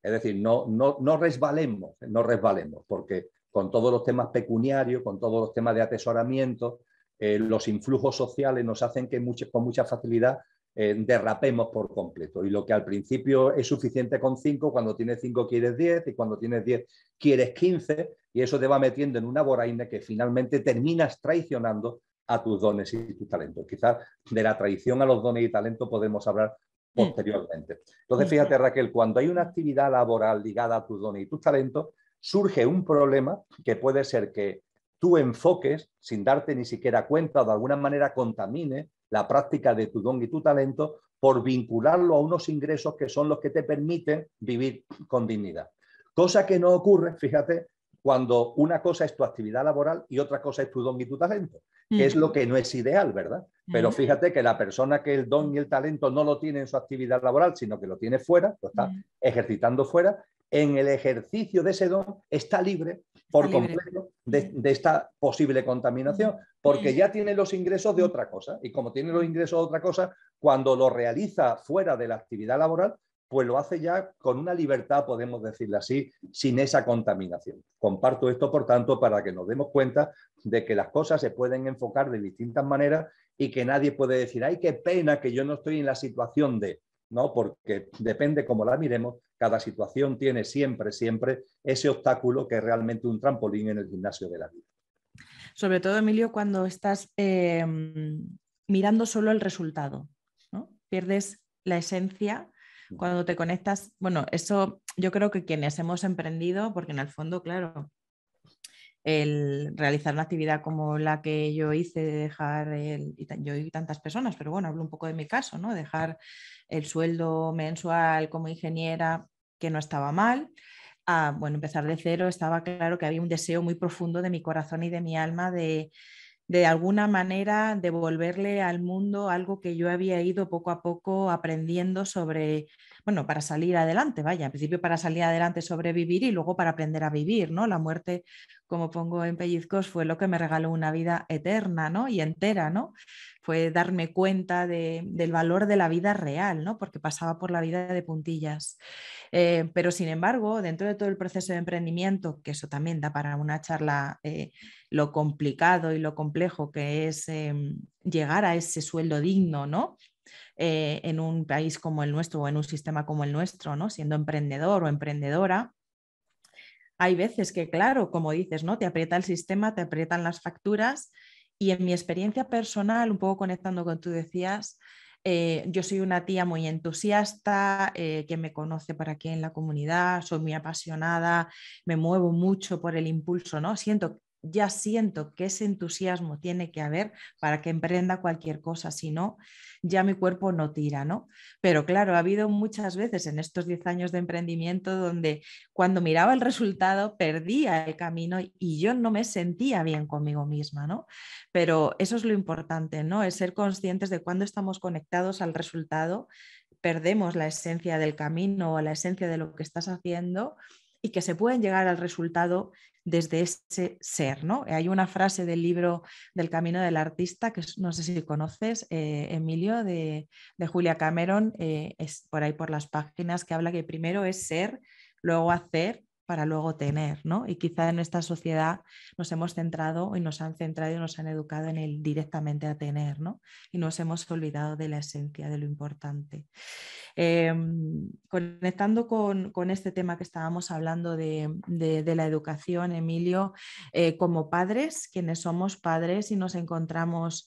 es decir, no, no, resbalemos, no resbalemos, porque con todos los temas pecuniarios, con todos los temas de atesoramiento, eh, los influjos sociales nos hacen que con mucha facilidad eh, derrapemos por completo. Y lo que al principio es suficiente con 5, cuando tienes cinco quieres 10 y cuando tienes 10 quieres 15 y eso te va metiendo en una voraina que finalmente terminas traicionando a tus dones y tus talentos. Quizás de la traición a los dones y talentos podemos hablar Mm. posteriormente. Entonces, fíjate, Raquel, cuando hay una actividad laboral ligada a tu don y tus talentos, surge un problema que puede ser que tú enfoques, sin darte ni siquiera cuenta, o de alguna manera contamine la práctica de tu don y tu talento por vincularlo a unos ingresos que son los que te permiten vivir con dignidad. Cosa que no ocurre, fíjate, cuando una cosa es tu actividad laboral y otra cosa es tu don y tu talento, que es lo que no es ideal, ¿verdad? Pero fíjate que la persona que el don y el talento no lo tiene en su actividad laboral, sino que lo tiene fuera, lo está ejercitando fuera, en el ejercicio de ese don está libre por completo de, esta posible contaminación, porque ya tiene los ingresos de otra cosa. Y como tiene los ingresos de otra cosa, cuando lo realiza fuera de la actividad laboral, pues lo hace ya con una libertad, podemos decirlo así, sin esa contaminación. Comparto esto, por tanto, para que nos demos cuenta de que las cosas se pueden enfocar de distintas maneras y que nadie puede decir, ay, qué pena que yo no estoy en la situación de, ¿no? Porque depende cómo la miremos, cada situación tiene siempre, siempre ese obstáculo que es realmente un trampolín en el gimnasio de la vida. Sobre todo, Emilio, cuando estás eh, mirando solo el resultado, ¿no? Pierdes la esencia cuando te conectas, bueno, eso yo creo que quienes hemos emprendido, porque en el fondo, claro, el realizar una actividad como la que yo hice dejar yo y tantas personas, pero bueno, hablo un poco de mi caso, ¿no? Dejar el sueldo mensual como ingeniera, que no estaba mal, ah, bueno, empezar de cero, estaba claro que había un deseo muy profundo de mi corazón y de mi alma de de alguna manera devolverle al mundo algo que yo había ido poco a poco aprendiendo sobre, bueno, para salir adelante, vaya, al principio para salir adelante, sobrevivir y luego para aprender a vivir, ¿no? La muerte, como pongo en pellizcos, fue lo que me regaló una vida eterna, ¿no? Y entera, ¿no? fue darme cuenta del valor de la vida real, ¿no? porque pasaba por la vida de puntillas. Eh, pero sin embargo, dentro de todo el proceso de emprendimiento, que eso también da para una charla eh, lo complicado y lo complejo que es em, llegar a ese sueldo digno, ¿no? Eh, en un país como el nuestro o en un sistema como el nuestro, ¿no? Siendo emprendedor o emprendedora, hay veces que, claro, como dices, ¿no? Te aprieta el sistema, te aprietan las facturas y en mi experiencia personal, un poco conectando con tú decías, eh, yo soy una tía muy entusiasta, eh, que me conoce para aquí en la comunidad, soy muy apasionada, me muevo mucho por el impulso, ¿no? Siento ya siento que ese entusiasmo tiene que haber para que emprenda cualquier cosa, si no, ya mi cuerpo no tira, ¿no? Pero claro, ha habido muchas veces en estos 10 años de emprendimiento donde cuando miraba el resultado perdía el camino y yo no me sentía bien conmigo misma, ¿no? Pero eso es lo importante, ¿no? Es ser conscientes de cuando estamos conectados al resultado, perdemos la esencia del camino o la esencia de lo que estás haciendo y que se pueden llegar al resultado desde ese ser. ¿no? Hay una frase del libro del Camino del Artista, que no sé si conoces, eh, Emilio, de, Julia Cameron, eh, es por ahí por las páginas, que habla que primero es ser, luego hacer para luego tener, ¿no? Y quizá en esta sociedad nos hemos centrado y nos han centrado y nos han educado en el directamente a tener, ¿no? Y nos hemos olvidado de la esencia, de lo importante. Em, conectando con, este tema que estábamos hablando de, la educación, Emilio, eh, como padres, quienes somos padres y nos encontramos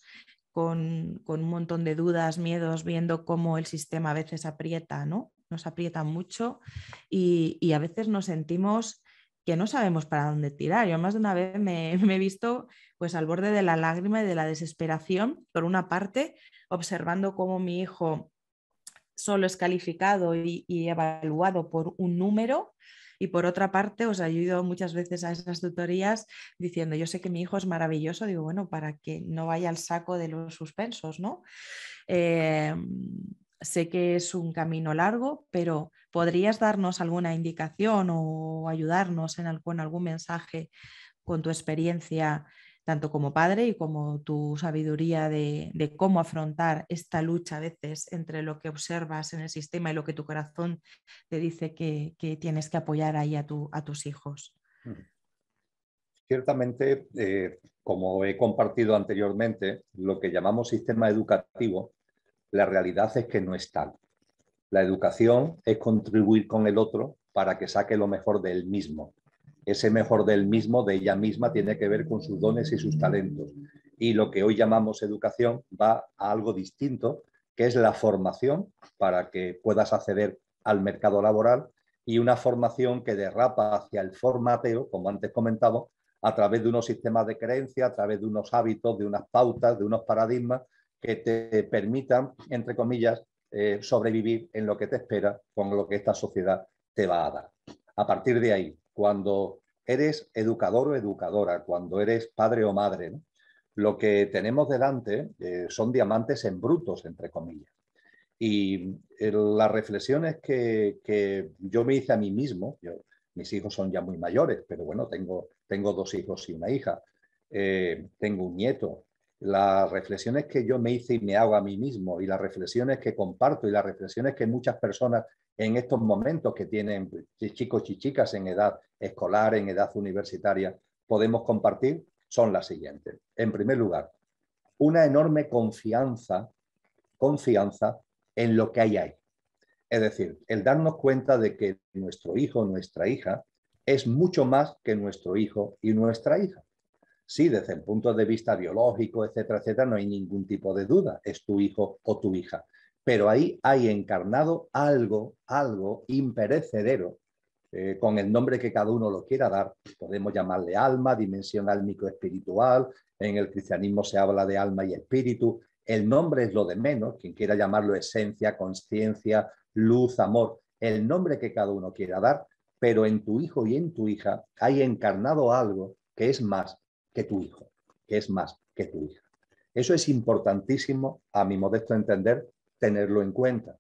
con, con, un montón de dudas, miedos, viendo cómo el sistema a veces aprieta, ¿no? nos aprieta mucho y, a veces nos sentimos que no sabemos para dónde tirar. Yo más de una vez [laughs] me, he visto pues al borde de la lágrima y de la desesperación, por una parte, observando cómo mi hijo solo es calificado y, evaluado por un número. Y por otra parte, os ayudo muchas veces a esas tutorías diciendo, yo sé que mi hijo es maravilloso, digo, bueno, para que no vaya al saco de los suspensos, ¿no? Em, sé que es un camino largo, pero ¿podrías darnos alguna indicación o ayudarnos en algún, algún mensaje con tu experiencia, tanto como padre y como tu sabiduría de, de, cómo afrontar esta lucha a veces entre lo que observas en el sistema y lo que tu corazón te dice que, tienes que apoyar ahí a, tu, a tus hijos? Ciertamente, eh, como he compartido anteriormente, lo que llamamos sistema educativo la realidad es que no es tal. La educación es contribuir con el otro para que saque lo mejor del mismo. Ese mejor del mismo, de ella misma, tiene que ver con sus dones y sus talentos. Y lo que hoy llamamos educación va a algo distinto, que es la formación para que puedas acceder al mercado laboral y una formación que derrapa hacia el formateo, como antes comentado, a través de unos sistemas de creencia, a través de unos hábitos, de unas pautas, de unos paradigmas que te permitan, entre comillas, eh, sobrevivir en lo que te espera con lo que esta sociedad te va a dar. A partir de ahí, cuando eres educador o educadora, cuando eres padre o madre, lo que tenemos delante eh, son diamantes en brutos, entre comillas. Y eh, las reflexiones que, yo me hice a mí mismo, mis hijos son ya muy mayores, pero bueno, tengo, tengo dos hijos y una hija, tengo un nieto, las reflexiones que yo me hice y me hago a mí mismo, y las reflexiones que comparto, y las reflexiones que muchas personas en estos momentos que tienen chicos y chicas en edad escolar, en edad universitaria, podemos compartir, son las siguientes. En primer lugar, una enorme confianza, confianza en lo que hay ahí. Es decir, el darnos cuenta de que nuestro hijo, nuestra hija, es mucho más que nuestro hijo y nuestra hija. Sí, desde el punto de vista biológico, etcétera, etcétera, no hay ningún tipo de duda, es tu hijo o tu hija. Pero ahí hay encarnado algo, algo imperecedero, eh, con el nombre que cada uno lo quiera dar. Podemos llamarle alma, dimensión álmico-espiritual, en el cristianismo se habla de alma y espíritu, el nombre es lo de menos, quien quiera llamarlo esencia, conciencia, luz, amor, el nombre que cada uno quiera dar, pero en tu hijo y en tu hija hay encarnado algo que es más que tu hijo, que es más que tu hija. Eso es importantísimo, a mi modesto entender, tenerlo en cuenta.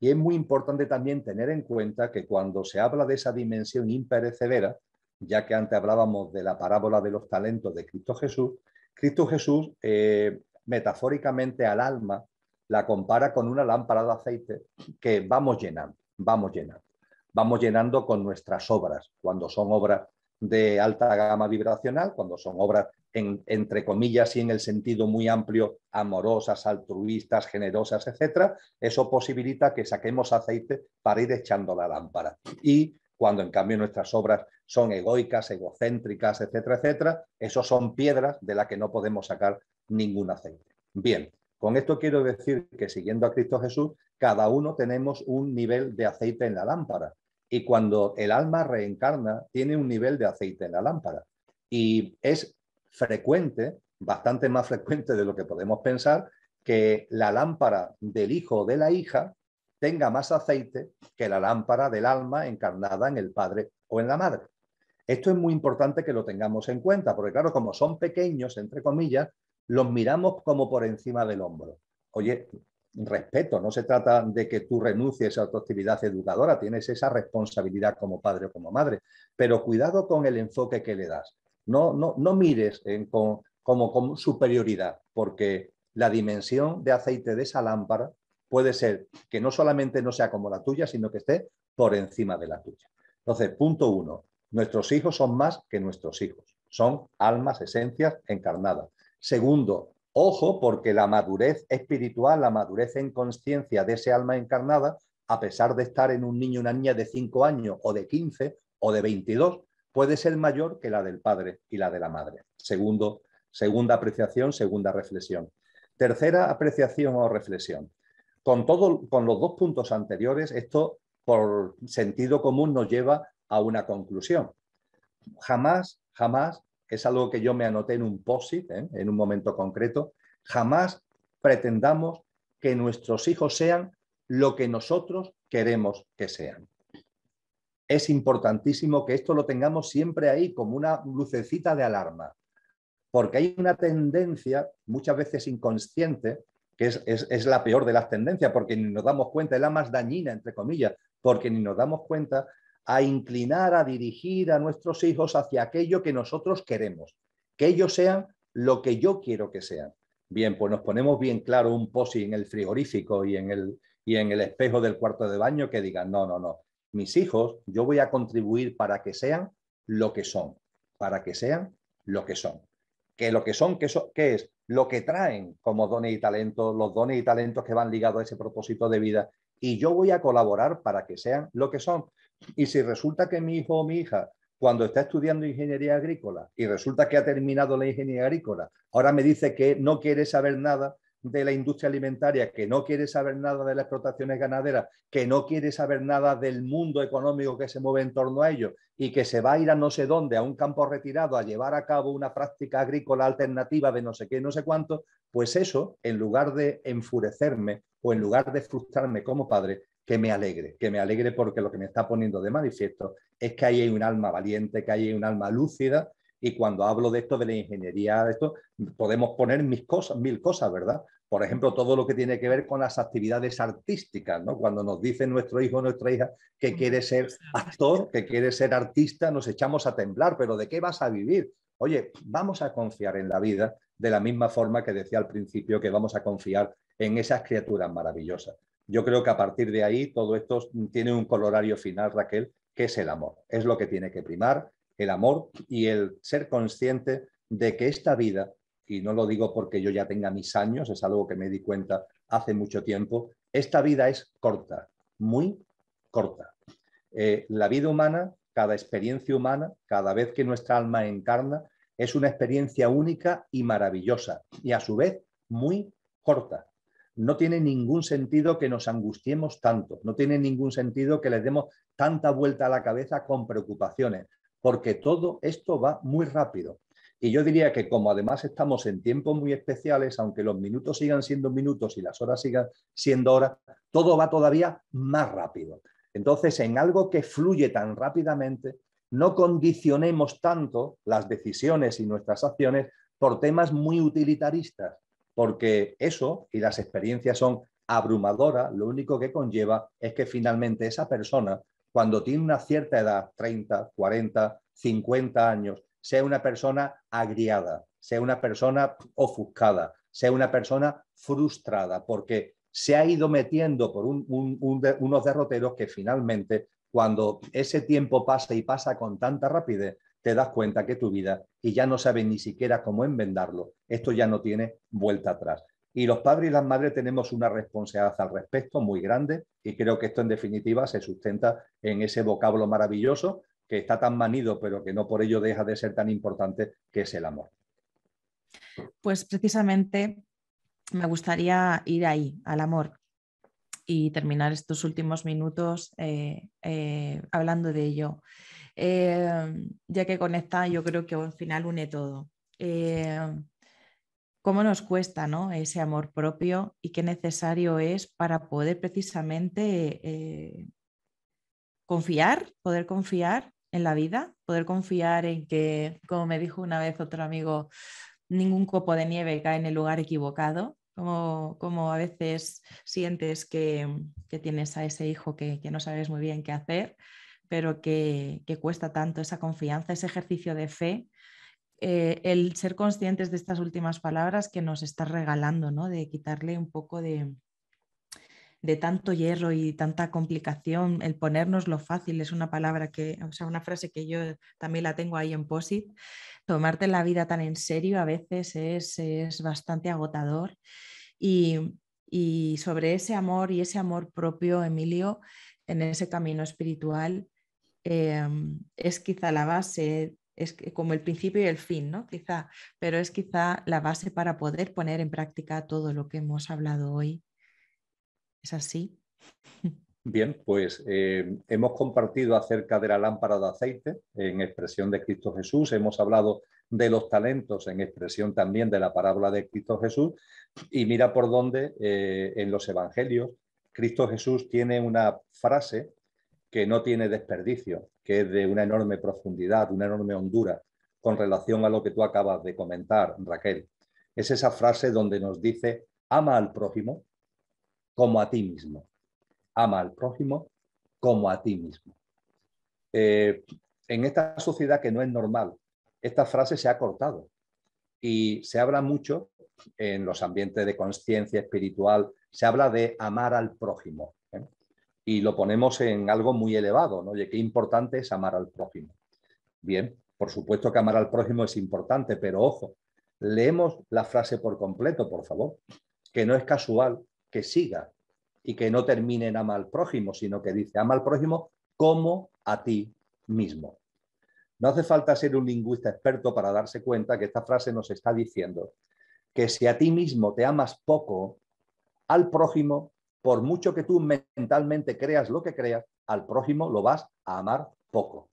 Y es muy importante también tener en cuenta que cuando se habla de esa dimensión imperecedera, ya que antes hablábamos de la parábola de los talentos de Cristo Jesús, Cristo Jesús eh, metafóricamente al alma la compara con una lámpara de aceite que vamos llenando, vamos llenando, vamos llenando con nuestras obras, cuando son obras de alta gama vibracional, cuando son obras entre comillas y en el sentido muy amplio, amorosas, altruistas, generosas, etcétera, eso posibilita que saquemos aceite para ir echando la lámpara. Y cuando en cambio nuestras obras son egoicas, egocéntricas, etcétera, etcétera, eso son piedras de las que no podemos sacar ningún aceite. Bien, con esto quiero decir que siguiendo a Cristo Jesús, cada uno tenemos un nivel de aceite en la lámpara. Y cuando el alma reencarna, tiene un nivel de aceite en la lámpara. Y es frecuente, bastante más [laughs] frecuente de lo que podemos pensar, que la lámpara del hijo o de la hija tenga más aceite que la lámpara del alma encarnada en el padre o en la madre. Esto es muy importante que lo tengamos en cuenta, porque claro, como son pequeños, entre comillas, los miramos como por encima del hombro. Oye, respeto, no se trata de que tú renuncies a tu actividad educadora, tienes esa responsabilidad como padre o como madre, pero cuidado con el enfoque que le das. No, no, mires en, con, como superioridad, porque la dimensión de aceite de esa lámpara puede ser que no solamente no sea como la tuya, sino que esté por encima de la tuya. Entonces, punto uno, nuestros hijos son más que nuestros hijos, son almas, esencias encarnadas. Segundo, Ojo, porque la madurez espiritual, la madurez en conciencia de ese alma encarnada, a pesar de estar en un niño, una niña de 5 años o de 15 o de 22, puede ser mayor que la del padre y la de la madre. Segundo, segunda apreciación, segunda reflexión. Tercera apreciación o reflexión. Con, todo, con los dos puntos anteriores, esto por sentido común nos lleva a una conclusión. Jamás, jamás es algo que yo me anoté en un post-it, ¿eh? en un momento concreto, jamás pretendamos que nuestros hijos sean lo que nosotros queremos que sean. Es importantísimo que esto lo tengamos siempre ahí como una lucecita de alarma, porque hay una tendencia, muchas veces inconsciente, que es, es, la peor de las tendencias, porque ni nos damos cuenta, es la más dañina, entre comillas, porque ni nos damos cuenta a inclinar, a dirigir a nuestros hijos hacia aquello que nosotros queremos, que ellos sean lo que yo quiero que sean. Bien, pues nos ponemos bien claro un posi en el frigorífico y en el, y en el espejo del cuarto de baño que digan, no, no, no, mis hijos, yo voy a contribuir para que sean lo que son, para que sean lo que son. Que lo que son, que, es lo que traen como dones y talentos, los dones y talentos que van ligados a ese propósito de vida. Y yo voy a colaborar para que sean lo que son. Y si resulta que mi hijo o mi hija, cuando está estudiando ingeniería agrícola y resulta que ha terminado la ingeniería agrícola, ahora me dice que no quiere saber nada de la industria alimentaria, que no quiere saber nada de las explotaciones ganaderas, que no quiere saber nada del mundo económico que se mueve en torno a ello y que se va a ir a no sé dónde, a un campo retirado, a llevar a cabo una práctica agrícola alternativa de no sé qué, no sé cuánto, pues eso, en lugar de enfurecerme o en lugar de frustrarme como padre, que me alegre, que me alegre porque lo que me está poniendo de manifiesto es que ahí hay un alma valiente, que ahí hay un alma lúcida y cuando hablo de esto, de la ingeniería, de esto, podemos poner mil cosas, ¿verdad? Por ejemplo, todo lo que tiene que ver con las actividades artísticas, ¿no? Cuando nos dice nuestro hijo o nuestra hija que quiere ser actor, que quiere ser artista, nos echamos a temblar, pero ¿de qué vas a vivir? Oye, vamos a confiar en la vida de la misma forma que decía al principio que vamos a confiar en esas criaturas maravillosas yo creo que a partir de ahí todo esto tiene un colorario final, Raquel, que es el amor. Es lo que tiene que primar, el amor y el ser consciente de que esta vida, y no lo digo porque yo ya tenga mis años, es algo que me di cuenta hace mucho tiempo, esta vida es corta, muy corta. Eh, la vida humana, cada experiencia humana, cada vez que nuestra alma encarna, es una experiencia única y maravillosa y a su vez muy corta no tiene ningún sentido que nos angustiemos tanto, no tiene ningún sentido que les demos tanta vuelta a la cabeza con preocupaciones, porque todo esto va muy rápido. Y yo diría que como además estamos en tiempos muy especiales, aunque los minutos sigan siendo minutos y las horas sigan siendo horas, todo va todavía más rápido. Entonces, en algo que fluye tan rápidamente, no condicionemos tanto las decisiones y nuestras acciones por temas muy utilitaristas, porque eso y las experiencias son abrumadoras, lo único que conlleva es que finalmente esa persona, cuando tiene una cierta edad, 30, 40, 50 años, sea una persona agriada, sea una persona ofuscada, sea una persona frustrada, porque se ha ido metiendo por unos derroteros que finalmente, cuando ese tiempo pasa y pasa con tanta rapidez, te das cuenta que tu vida, y ya no sabes ni siquiera cómo enmendarlo, esto ya no tiene vuelta atrás. Y los padres y las madres tenemos una responsabilidad al respecto muy grande y creo que esto en definitiva se sustenta en ese vocablo maravilloso que está tan manido, pero que no por ello deja de ser tan importante, que es el amor. Pues precisamente me gustaría ir ahí, al amor y terminar estos últimos minutos eh, eh, hablando de ello, eh, ya que conecta, yo creo que al final une todo. ¿Cómo nos cuesta ¿no? ese amor propio y qué necesario es para poder precisamente confiar, poder confiar en la vida, poder confiar en que, como me dijo una vez otro amigo, ningún copo de nieve cae en el lugar equivocado como, a veces sientes que, tienes a ese hijo que, no sabes muy bien qué hacer, pero que, cuesta tanto esa confianza, ese ejercicio de fe, eh, el ser conscientes de estas últimas palabras que nos está regalando, de quitarle un poco de, de tanto hierro y tanta complicación, el ponernos lo fácil es una palabra que, o sea, una frase que yo también la tengo ahí en POSIT. Tomarte la vida tan en serio a veces es, bastante agotador. Y, sobre ese amor y ese amor propio, Emilio, en ese camino espiritual, em, es quizá la base, es como el principio y el fin, ¿no? Quizá, pero es quizá la base para poder poner en práctica todo lo que hemos hablado hoy así? Bien, pues eh, hemos compartido acerca de la lámpara de aceite en expresión de Cristo Jesús, hemos hablado de los talentos en expresión también de la parábola de Cristo Jesús y mira por dónde eh, en los evangelios Cristo Jesús tiene una frase que no tiene desperdicio, que es de una enorme profundidad, una enorme hondura con relación a lo que tú acabas de comentar, Raquel. Es esa frase donde nos dice, ama al prójimo como a ti mismo. Ama al prójimo como a ti mismo. Eh, en esta sociedad que no es normal, esta frase se ha cortado y se habla mucho en los ambientes de conciencia espiritual, se habla de amar al prójimo ¿eh? y lo ponemos en algo muy elevado, ¿no? qué importante es amar al prójimo. Bien, por supuesto que amar al prójimo es importante, pero ojo, leemos la frase por completo, por favor, que no es casual que siga y que no termine en ama al prójimo, sino que dice ama al prójimo como a ti mismo. No hace falta ser un lingüista experto para darse cuenta que esta frase nos está diciendo que si a ti mismo te amas poco, al prójimo, por mucho que tú mentalmente creas lo que creas, al prójimo lo vas a amar poco.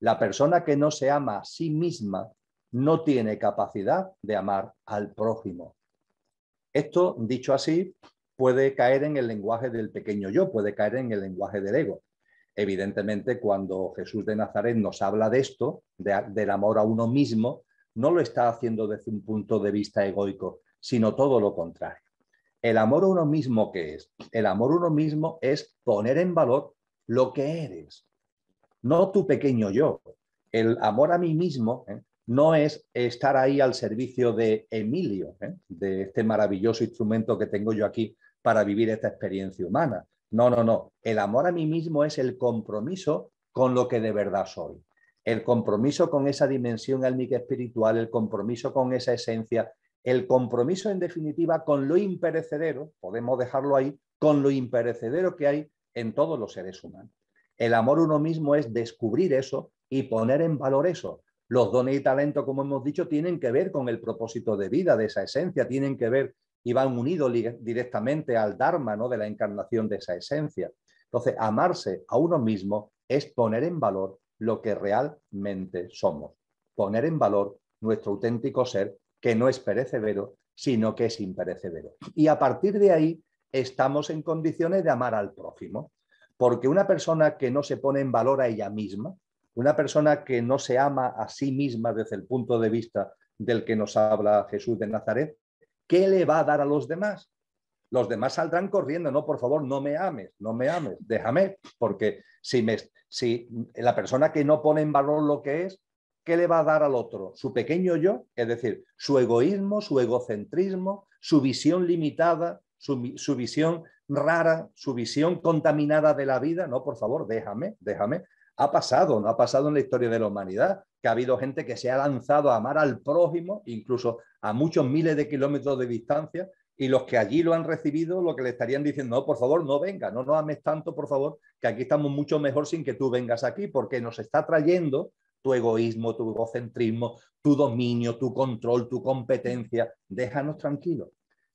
La persona que no se ama a sí misma no tiene capacidad de amar al prójimo. Esto, dicho así, puede caer en el lenguaje del pequeño yo, puede caer en el lenguaje del ego. Evidentemente, cuando Jesús de Nazaret nos habla de esto, del amor a uno mismo, no lo está haciendo desde un punto de vista egoico, sino todo lo contrario. El amor a uno mismo, ¿qué es? El amor a uno mismo es poner en valor lo que eres, no tu pequeño yo. El amor a mí mismo ¿eh? no es estar ahí al servicio de Emilio, ¿eh? de este maravilloso instrumento que tengo yo aquí para vivir esta experiencia humana. No, no, no. El amor a mí mismo es el compromiso con lo que de verdad soy. El compromiso con esa dimensión álmica espiritual, el compromiso con esa esencia, el compromiso en definitiva con lo imperecedero, podemos dejarlo ahí, con lo imperecedero que hay en todos los seres humanos. El amor uno mismo es descubrir eso y poner en valor eso. Los dones y talentos, como hemos dicho, tienen que ver con el propósito de vida, de esa esencia, tienen que ver y van unidos directamente al Dharma, de la encarnación de esa esencia. Entonces, amarse a uno mismo es poner en valor lo que realmente somos, poner en valor nuestro auténtico ser, que no es perecedero, sino que es imperecedero. Y a partir de ahí estamos en condiciones de amar al prójimo, porque una persona que no se pone en valor a ella misma, una persona que no se ama a sí misma desde el punto de vista del que nos habla Jesús de Nazaret, ¿qué le va a dar a los demás? Los demás saldrán corriendo, no, por favor, no me ames, no me ames, déjame, porque si, me, si la persona que no pone en valor lo que es, ¿qué le va a dar al otro? Su pequeño yo, es decir, su egoísmo, su egocentrismo, su visión limitada, su visión rara, su visión contaminada de la vida, no, por favor, déjame, déjame, ha pasado, no ha pasado en la historia de la humanidad, que ha habido gente que se ha lanzado a amar al prójimo, incluso a muchos miles de kilómetros de distancia, y los que allí lo han recibido, lo que le estarían diciendo, no, por favor, no venga, no nos ames tanto, por favor, que aquí estamos mucho mejor sin que tú vengas aquí, porque nos está trayendo tu egoísmo, tu egocentrismo, tu dominio, tu control, tu competencia, déjanos tranquilos.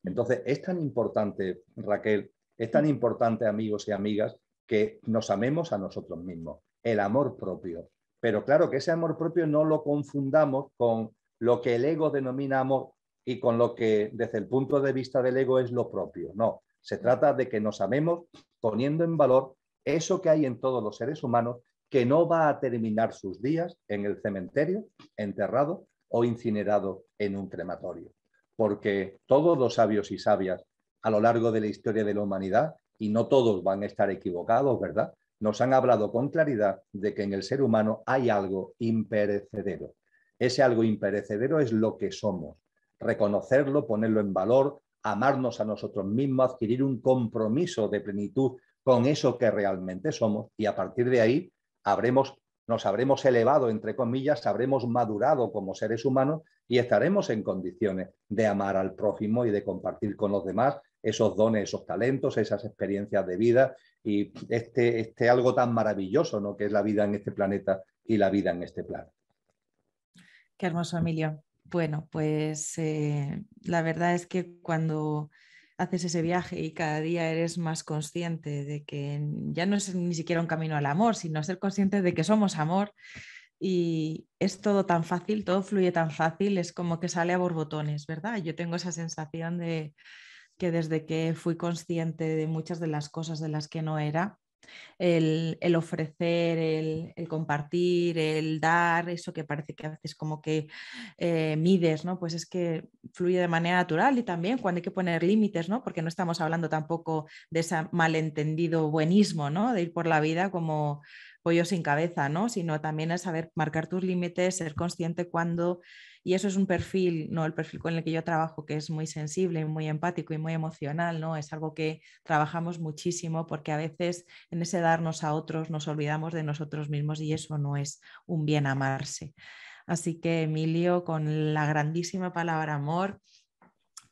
Entonces, es tan importante, Raquel, es tan importante, amigos y amigas, que nos amemos a nosotros mismos, el amor propio. Pero claro que ese amor propio no lo confundamos con lo que el ego denomina amor y con lo que desde el punto de vista del ego es lo propio. No, se trata de que nos amemos poniendo en valor eso que hay en todos los seres humanos que no va a terminar sus días en el cementerio, enterrado o incinerado en un crematorio. Porque todos los sabios y sabias a lo largo de la historia de la humanidad, y no todos van a estar equivocados, ¿verdad? nos han hablado con claridad de que en el ser humano hay algo imperecedero. Ese algo imperecedero es lo que somos. Reconocerlo, ponerlo en valor, amarnos a nosotros mismos, adquirir un compromiso de plenitud con eso que realmente somos y a partir de ahí habremos, nos habremos elevado, entre comillas, habremos madurado como seres humanos y estaremos en condiciones de amar al prójimo y de compartir con los demás esos dones, esos talentos, esas experiencias de vida y este, este algo tan maravilloso ¿no? que es la vida en este planeta y la vida en este plan Qué hermoso, Emilio. Bueno, pues eh, la verdad es que cuando haces ese viaje y cada día eres más consciente de que ya no es ni siquiera un camino al amor, sino ser consciente de que somos amor y es todo tan fácil, todo fluye tan fácil, es como que sale a borbotones, ¿verdad? Yo tengo esa sensación de, que desde que fui consciente de muchas de las cosas de las que no era, el, ofrecer, el, compartir, el dar, eso que parece que a veces como que eh, mides, ¿no? Pues es que fluye de manera natural y también cuando hay que poner límites, ¿no? Porque no estamos hablando tampoco de ese malentendido buenismo, ¿no? De ir por la vida como pollo sin cabeza, ¿no? Sino también el saber marcar tus límites, ser consciente cuando y eso es un perfil, ¿no? El perfil con el que yo trabajo, que es muy sensible, muy empático y muy emocional, ¿no? Es algo que trabajamos muchísimo porque a veces en ese darnos a otros nos olvidamos de nosotros mismos y eso no es un bien amarse. Así que Emilio, con la grandísima palabra amor,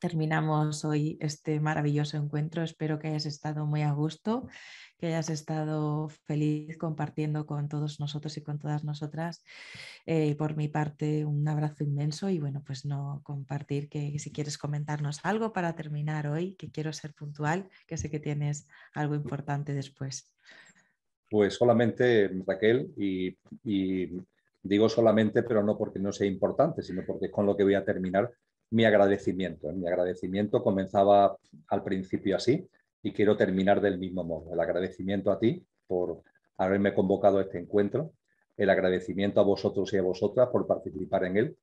terminamos hoy este maravilloso encuentro. Espero que hayas estado muy a gusto, que hayas estado feliz compartiendo con todos nosotros y con todas nosotras. Eh, por mi parte, un abrazo inmenso y bueno, pues no compartir que si quieres comentarnos algo para terminar hoy, que quiero ser puntual, que sé que tienes algo importante después. Pues solamente, Raquel, y, y digo solamente, pero no porque no sea importante, sino porque es con lo que voy a terminar mi agradecimiento. ¿eh? Mi agradecimiento comenzaba al principio así y quiero terminar del mismo modo. El agradecimiento a ti por haberme convocado a este encuentro, el agradecimiento a vosotros y a vosotras por participar en él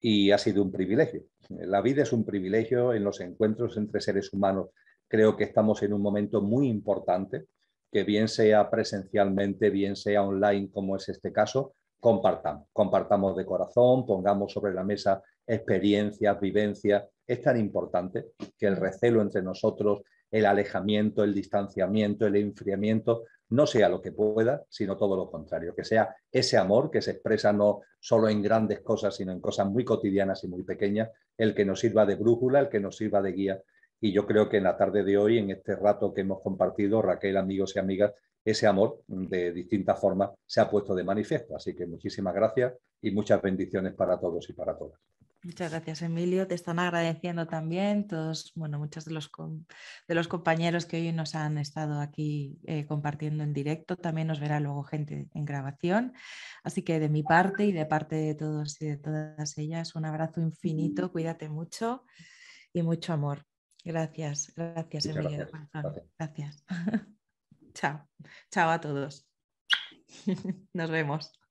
y ha sido un privilegio. La vida es un privilegio en los encuentros entre seres humanos. Creo que estamos en un momento muy importante, que bien sea presencialmente, bien sea online, como es este caso, compartamos, compartamos de corazón, pongamos sobre la mesa experiencias, vivencias, es tan importante que el recelo entre nosotros, el alejamiento, el distanciamiento, el enfriamiento, no sea lo que pueda, sino todo lo contrario, que sea ese amor que se expresa no solo en grandes cosas, sino en cosas muy cotidianas y muy pequeñas, el que nos sirva de brújula, el que nos sirva de guía. Y yo creo que en la tarde de hoy, en este rato que hemos compartido, Raquel, amigos y amigas, ese amor de distintas formas se ha puesto de manifiesto. Así que muchísimas gracias y muchas bendiciones para todos y para todas. Muchas gracias, Emilio. Te están agradeciendo también todos, bueno, muchos de los, de los compañeros que hoy nos han estado aquí eh, compartiendo en directo. También nos verá luego gente en grabación. Así que de mi parte y de parte de todos y de todas ellas, un abrazo infinito. Cuídate mucho y mucho amor. Gracias, gracias, Emilio. gracias. [laughs] Chao. Chao a todos. [laughs] nos vemos.